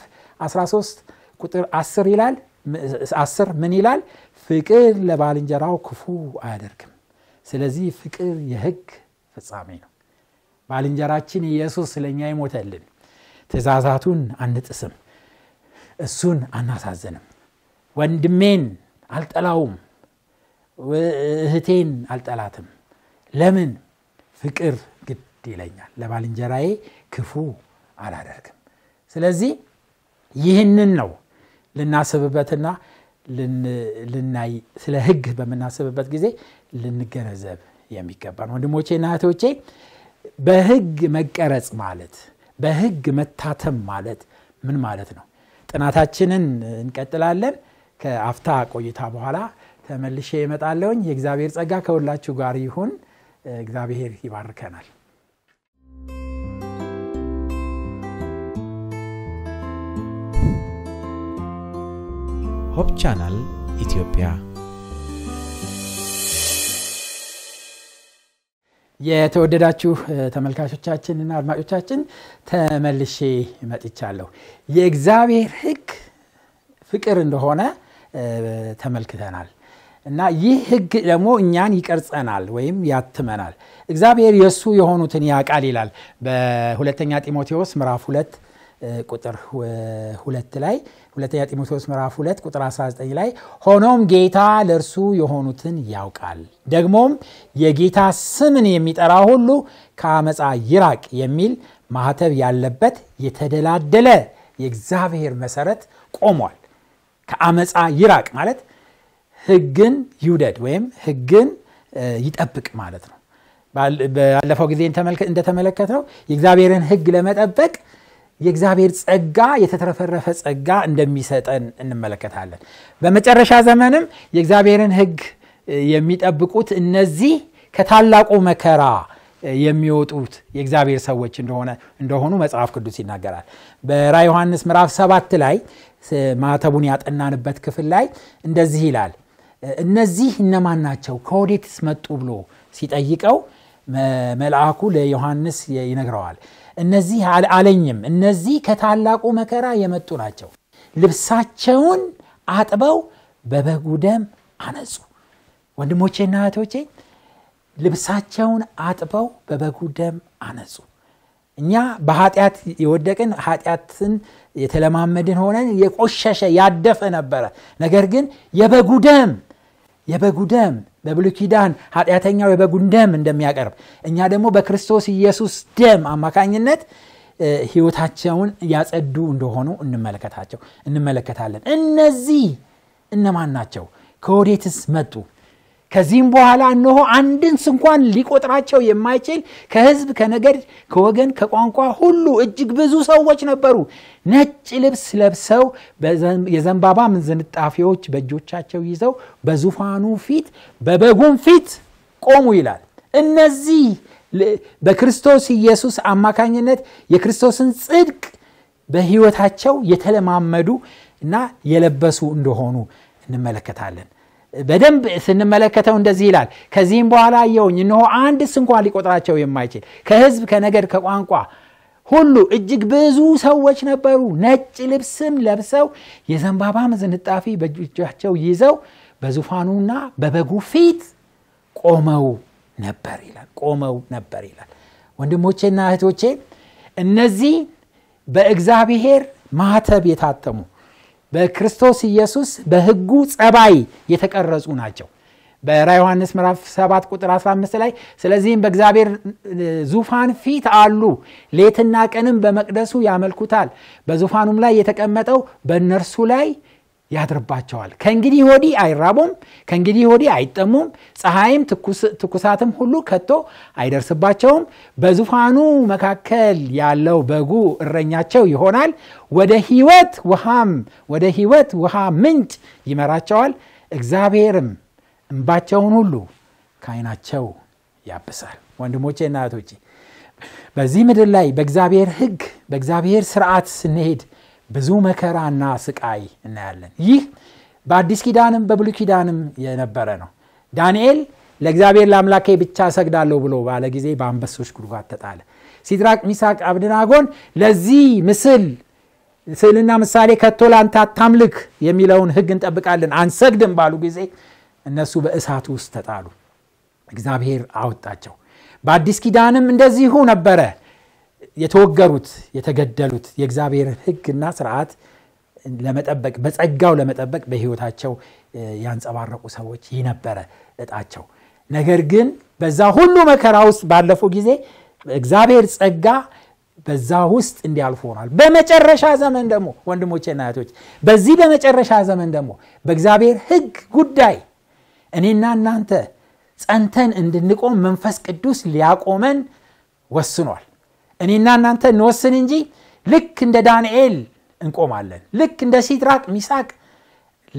13 ቁጥር 10 ይላል 10 ምን ይላል ፍቅር ለባልንጀራው ክፉ አያደርግም ስለዚህ ፍቅር የህግ ፍጻሜ ነው ባልንጀራችን ኢየሱስ ስለኛ ይሞተልን ትእዛዛቱን አንጥስም እሱን አናሳዝንም ወንድሜን አልጠላውም እህቴን አልጠላትም ለምን ፍቅር ግድ ይለኛል ለባልንጀራዬ ክፉ አላደርግም ስለዚህ ይህንን ነው ልናስብበትና ልናይ ስለ ህግ በምናስብበት ጊዜ ልንገነዘብ የሚገባን ወንድሞቼ ና እህቶቼ በህግ መቀረጽ ማለት በህግ መታተም ማለት ምን ማለት ነው ጥናታችንን እንቀጥላለን ከአፍታ ቆይታ በኋላ ተመልሼ የመጣለውኝ የእግዚአብሔር ጸጋ ከሁላችሁ ጋር ይሁን እግዚአብሔር ይባርከናል ሆፕ ቻናል ኢትዮጵያ የተወደዳችሁ ተመልካቾቻችን እና አድማጮቻችን ተመልሼ መጥቻለሁ። የእግዚአብሔር ህግ ፍቅር እንደሆነ ተመልክተናል እና ይህ ህግ ደግሞ እኛን ይቀርጸናል ወይም ያትመናል። እግዚአብሔር የእሱ የሆኑትን ያቃል ይላል በሁለተኛ ጢሞቴዎስ ምዕራፍ ሁለት ቁጥር ሁለት ላይ ሁለተኛ ጢሞቴዎስ ምዕራፍ 2 ቁጥር 19 ላይ ሆኖም ጌታ ለእርሱ የሆኑትን ያውቃል ደግሞም የጌታ ስምን የሚጠራ ሁሉ ከአመፃ ይራቅ የሚል ማህተብ ያለበት የተደላደለ የእግዚአብሔር መሰረት ቆሟል ከአመፃ ይራቅ ማለት ህግን ይውደድ ወይም ህግን ይጠብቅ ማለት ነው ባለፈው ጊዜ እንደተመለከት ነው የእግዚአብሔርን ህግ ለመጠበቅ የእግዚአብሔር ጸጋ የተትረፈረፈ ጸጋ እንደሚሰጠን እንመለከታለን በመጨረሻ ዘመንም የእግዚአብሔርን ህግ የሚጠብቁት እነዚህ ከታላቁ መከራ የሚወጡት የእግዚአብሔር ሰዎች እንደሆነ እንደሆኑ መጽሐፍ ቅዱስ ይናገራል በራ ዮሐንስ ምዕራፍ ሰባት ላይ ማተቡን ያጠናንበት ክፍል ላይ እንደዚህ ይላል እነዚህ እነማን ናቸው ከወዴትስ መጡ ብሎ ሲጠይቀው መልአኩ ለዮሐንስ ይነግረዋል እነዚህ አለኝም እነዚህ ከታላቁ መከራ የመጡ ናቸው ልብሳቸውን አጥበው በበጉ ደም አነጹ ወንድሞቼና እህቶቼ ልብሳቸውን አጥበው በበጉ ደም አነጹ እኛ በኃጢአት የወደቅን ኃጢአትን የተለማመድን ሆነን የቆሸሸ ያደፈ ነበረ ነገር ግን የበጉ ደም የበጉ ደም በብሉ ኪዳን ኃጢአተኛው የበጉን ደም እንደሚያቀርብ እኛ ደግሞ በክርስቶስ ኢየሱስ ደም አማካኝነት ህይወታቸውን ያጸዱ እንደሆኑ እንመለከታቸው እንመለከታለን እነዚህ እነማን ናቸው ከወዴትስ መጡ ከዚህም በኋላ እነሆ አንድን ስንኳን ሊቆጥራቸው የማይችል ከህዝብ ከነገድ ከወገን ከቋንቋ ሁሉ እጅግ ብዙ ሰዎች ነበሩ ነጭ ልብስ ለብሰው የዘንባባ ምንዝንጣፊዎች በእጆቻቸው ይዘው በዙፋኑ ፊት በበጉም ፊት ቆሙ ይላል እነዚህ በክርስቶስ ኢየሱስ አማካኝነት የክርስቶስን ጽድቅ በህይወታቸው የተለማመዱ እና የለበሱ እንደሆኑ እንመለከታለን በደንብ ስንመለከተው እንደዚህ ይላል ከዚህም በኋላ አየውኝ እንሆ አንድ ስንኳ ሊቆጥራቸው የማይችል ከህዝብ ከነገድ ከቋንቋ ሁሉ እጅግ ብዙ ሰዎች ነበሩ ነጭ ልብስም ለብሰው የዘንባባ ዝንጣፊ በእጆቻቸው ይዘው በዙፋኑና በበጉ ፊት ቆመው ነበር ይላል ቆመው ነበር ይላል ወንድሞቼና እህቶቼ እነዚህ በእግዚአብሔር ማተብ የታተሙ በክርስቶስ ኢየሱስ በህጉ ጸባይ የተቀረጹ ናቸው በራ ዮሐንስ ምዕራፍ 7 ቁጥር 15 ላይ ስለዚህም በእግዚአብሔር ዙፋን ፊት አሉ ሌትና ቀንም በመቅደሱ ያመልኩታል በዙፋኑም ላይ የተቀመጠው በእነርሱ ላይ ያድርባቸዋል። ከእንግዲህ ወዲህ አይራቡም፣ ከእንግዲህ ወዲህ አይጠሙም፣ ፀሐይም ትኩሳትም ሁሉ ከቶ አይደርስባቸውም። በዙፋኑ መካከል ያለው በጉ እረኛቸው ይሆናል፣ ወደ ህይወት ውሃም ወደ ህይወት ውሃ ምንጭ ይመራቸዋል። እግዚአብሔርም እንባቸውን ሁሉ ከአይናቸው ያብሳል። ወንድሞቼና እህቶቼ በዚህ ምድር ላይ በእግዚአብሔር ህግ በእግዚአብሔር ስርዓት ስንሄድ ብዙ መከራና ስቃይ እናያለን ይህ በአዲስ ኪዳንም በብሉ ኪዳንም የነበረ ነው ዳንኤል ለእግዚአብሔር ለአምላኬ ብቻ ሰግዳለሁ ብሎ ባለ ጊዜ በአንበሶች ጉድጓት ተጣለ ሲድራቅ ሚሳቅ አብድናጎን ለዚህ ምስል ስዕልና ምሳሌ ከቶ ለአንተ አታምልክ የሚለውን ህግ እንጠብቃለን አንሰግድም ባሉ ጊዜ እነሱ በእሳቱ ውስጥ ተጣሉ እግዚአብሔር አወጣቸው በአዲስ ኪዳንም እንደዚሁ ነበረ የተወገሩት የተገደሉት የእግዚአብሔርን ህግና ስርዓት ለመጠበቅ በጸጋው ለመጠበቅ በህይወታቸው ያንጸባረቁ ሰዎች ይህ ነበረ እጣቸው ነገር ግን በዛ ሁሉ መከራ ውስጥ ባለፈው ጊዜ እግዚአብሔር ጸጋ በዛ ውስጥ እንዲያልፉ ሆኗል በመጨረሻ ዘመን ደግሞ ወንድሞቼና እህቶች በዚህ በመጨረሻ ዘመን ደግሞ በእግዚአብሔር ህግ ጉዳይ እኔና እናንተ ጸንተን እንድንቆም መንፈስ ቅዱስ ሊያቆመን ወስኗል እኔና እናንተ እንወስን እንጂ ልክ እንደ ዳንኤል እንቆማለን ልክ እንደ ሲድራቅ ሚሳቅ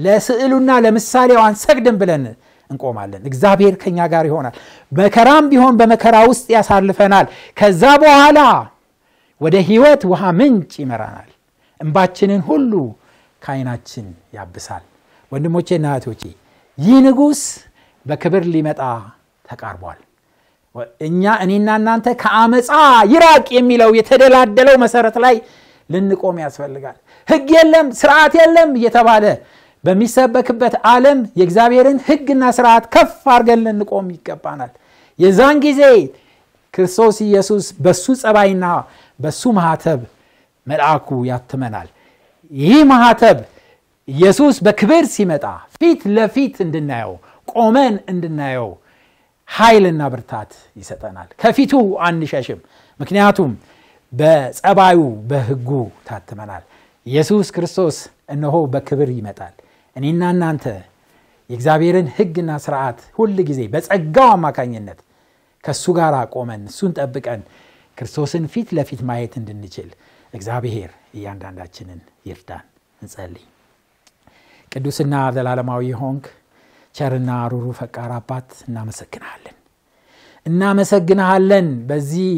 ለስዕሉና ለምሳሌው አንሰግድም ብለን እንቆማለን እግዚአብሔር ከኛ ጋር ይሆናል መከራም ቢሆን በመከራ ውስጥ ያሳልፈናል ከዛ በኋላ ወደ ህይወት ውሃ ምንጭ ይመራናል እንባችንን ሁሉ ከአይናችን ያብሳል ና እህቶቼ ይህ ንጉሥ በክብር ሊመጣ ተቃርቧል እኛ እኔና እናንተ ከአመፃ ይራቅ የሚለው የተደላደለው መሰረት ላይ ልንቆም ያስፈልጋል ህግ የለም ስርዓት የለም እየተባለ በሚሰበክበት ዓለም የእግዚአብሔርን ህግና ስርዓት ከፍ አድርገን ልንቆም ይገባናል የዛን ጊዜ ክርስቶስ ኢየሱስ በሱ ጸባይና በሱ ማህተብ መልአኩ ያትመናል ይህ ማህተብ ኢየሱስ በክብር ሲመጣ ፊት ለፊት እንድናየው ቆመን እንድናየው ኃይልና ብርታት ይሰጠናል ከፊቱ አንሸሽም ምክንያቱም በጸባዩ በህጉ ታትመናል ኢየሱስ ክርስቶስ እነሆ በክብር ይመጣል እኔና እናንተ የእግዚአብሔርን ህግና ስርዓት ሁል ጊዜ በጸጋው አማካኝነት ከእሱ ጋር ቆመን እሱን ጠብቀን ክርስቶስን ፊት ለፊት ማየት እንድንችል እግዚአብሔር እያንዳንዳችንን ይርዳን እንጸልይ ቅዱስና ዘላለማዊ ሆንክ ቸርና ሩሩ ፈቃር አባት እናመሰግናለን እናመሰግንሃለን በዚህ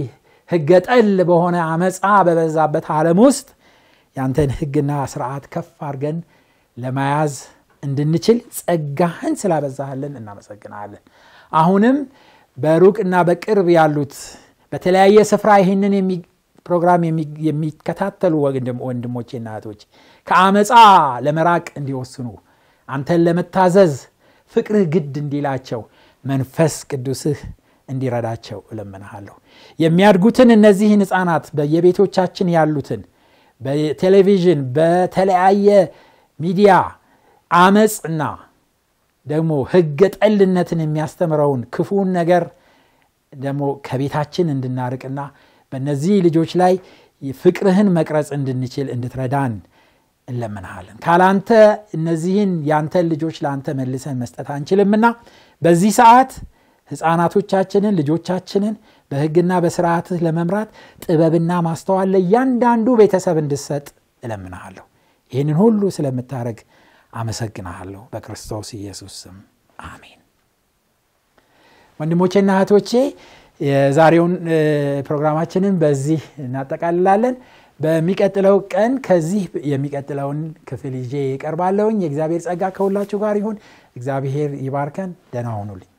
ህገ ጠል በሆነ አመፃ በበዛበት ዓለም ውስጥ ያንተን ህግና ስርዓት ከፍ አድርገን ለመያዝ እንድንችል ጸጋህን ስላበዛሃለን እናመሰግናለን አሁንም በሩቅና በቅርብ ያሉት በተለያየ ስፍራ ይህንን ፕሮግራም የሚከታተሉ ወንድሞቼና እህቶች ከአመፃ ለመራቅ እንዲወስኑ አንተን ለመታዘዝ ፍቅርህ ግድ እንዲላቸው መንፈስ ቅዱስህ እንዲረዳቸው እለምንሃለሁ የሚያድጉትን እነዚህን ህፃናት በየቤቶቻችን ያሉትን በቴሌቪዥን በተለያየ ሚዲያ አመፅና ደግሞ ህገ ጠልነትን የሚያስተምረውን ክፉውን ነገር ደግሞ ከቤታችን እንድናርቅና በእነዚህ ልጆች ላይ ፍቅርህን መቅረጽ እንድንችል እንድትረዳን እንለምናሃለን ካላንተ እነዚህን ያንተን ልጆች ለአንተ መልሰን መስጠት አንችልምና በዚህ ሰዓት ህፃናቶቻችንን ልጆቻችንን በህግና በስርዓትህ ለመምራት ጥበብና ማስተዋል ለእያንዳንዱ ቤተሰብ እንድሰጥ እለምናሃለሁ ይህንን ሁሉ ስለምታደረግ አመሰግናሃለሁ በክርስቶስ ኢየሱስ ስም አሜን ወንድሞቼና እህቶቼ የዛሬውን ፕሮግራማችንን በዚህ እናጠቃልላለን በሚቀጥለው ቀን ከዚህ የሚቀጥለውን ክፍል ይዤ ይቀርባለሁኝ። የእግዚአብሔር ጸጋ ከሁላችሁ ጋር ይሁን። እግዚአብሔር ይባርከን። ደናሆኑልኝ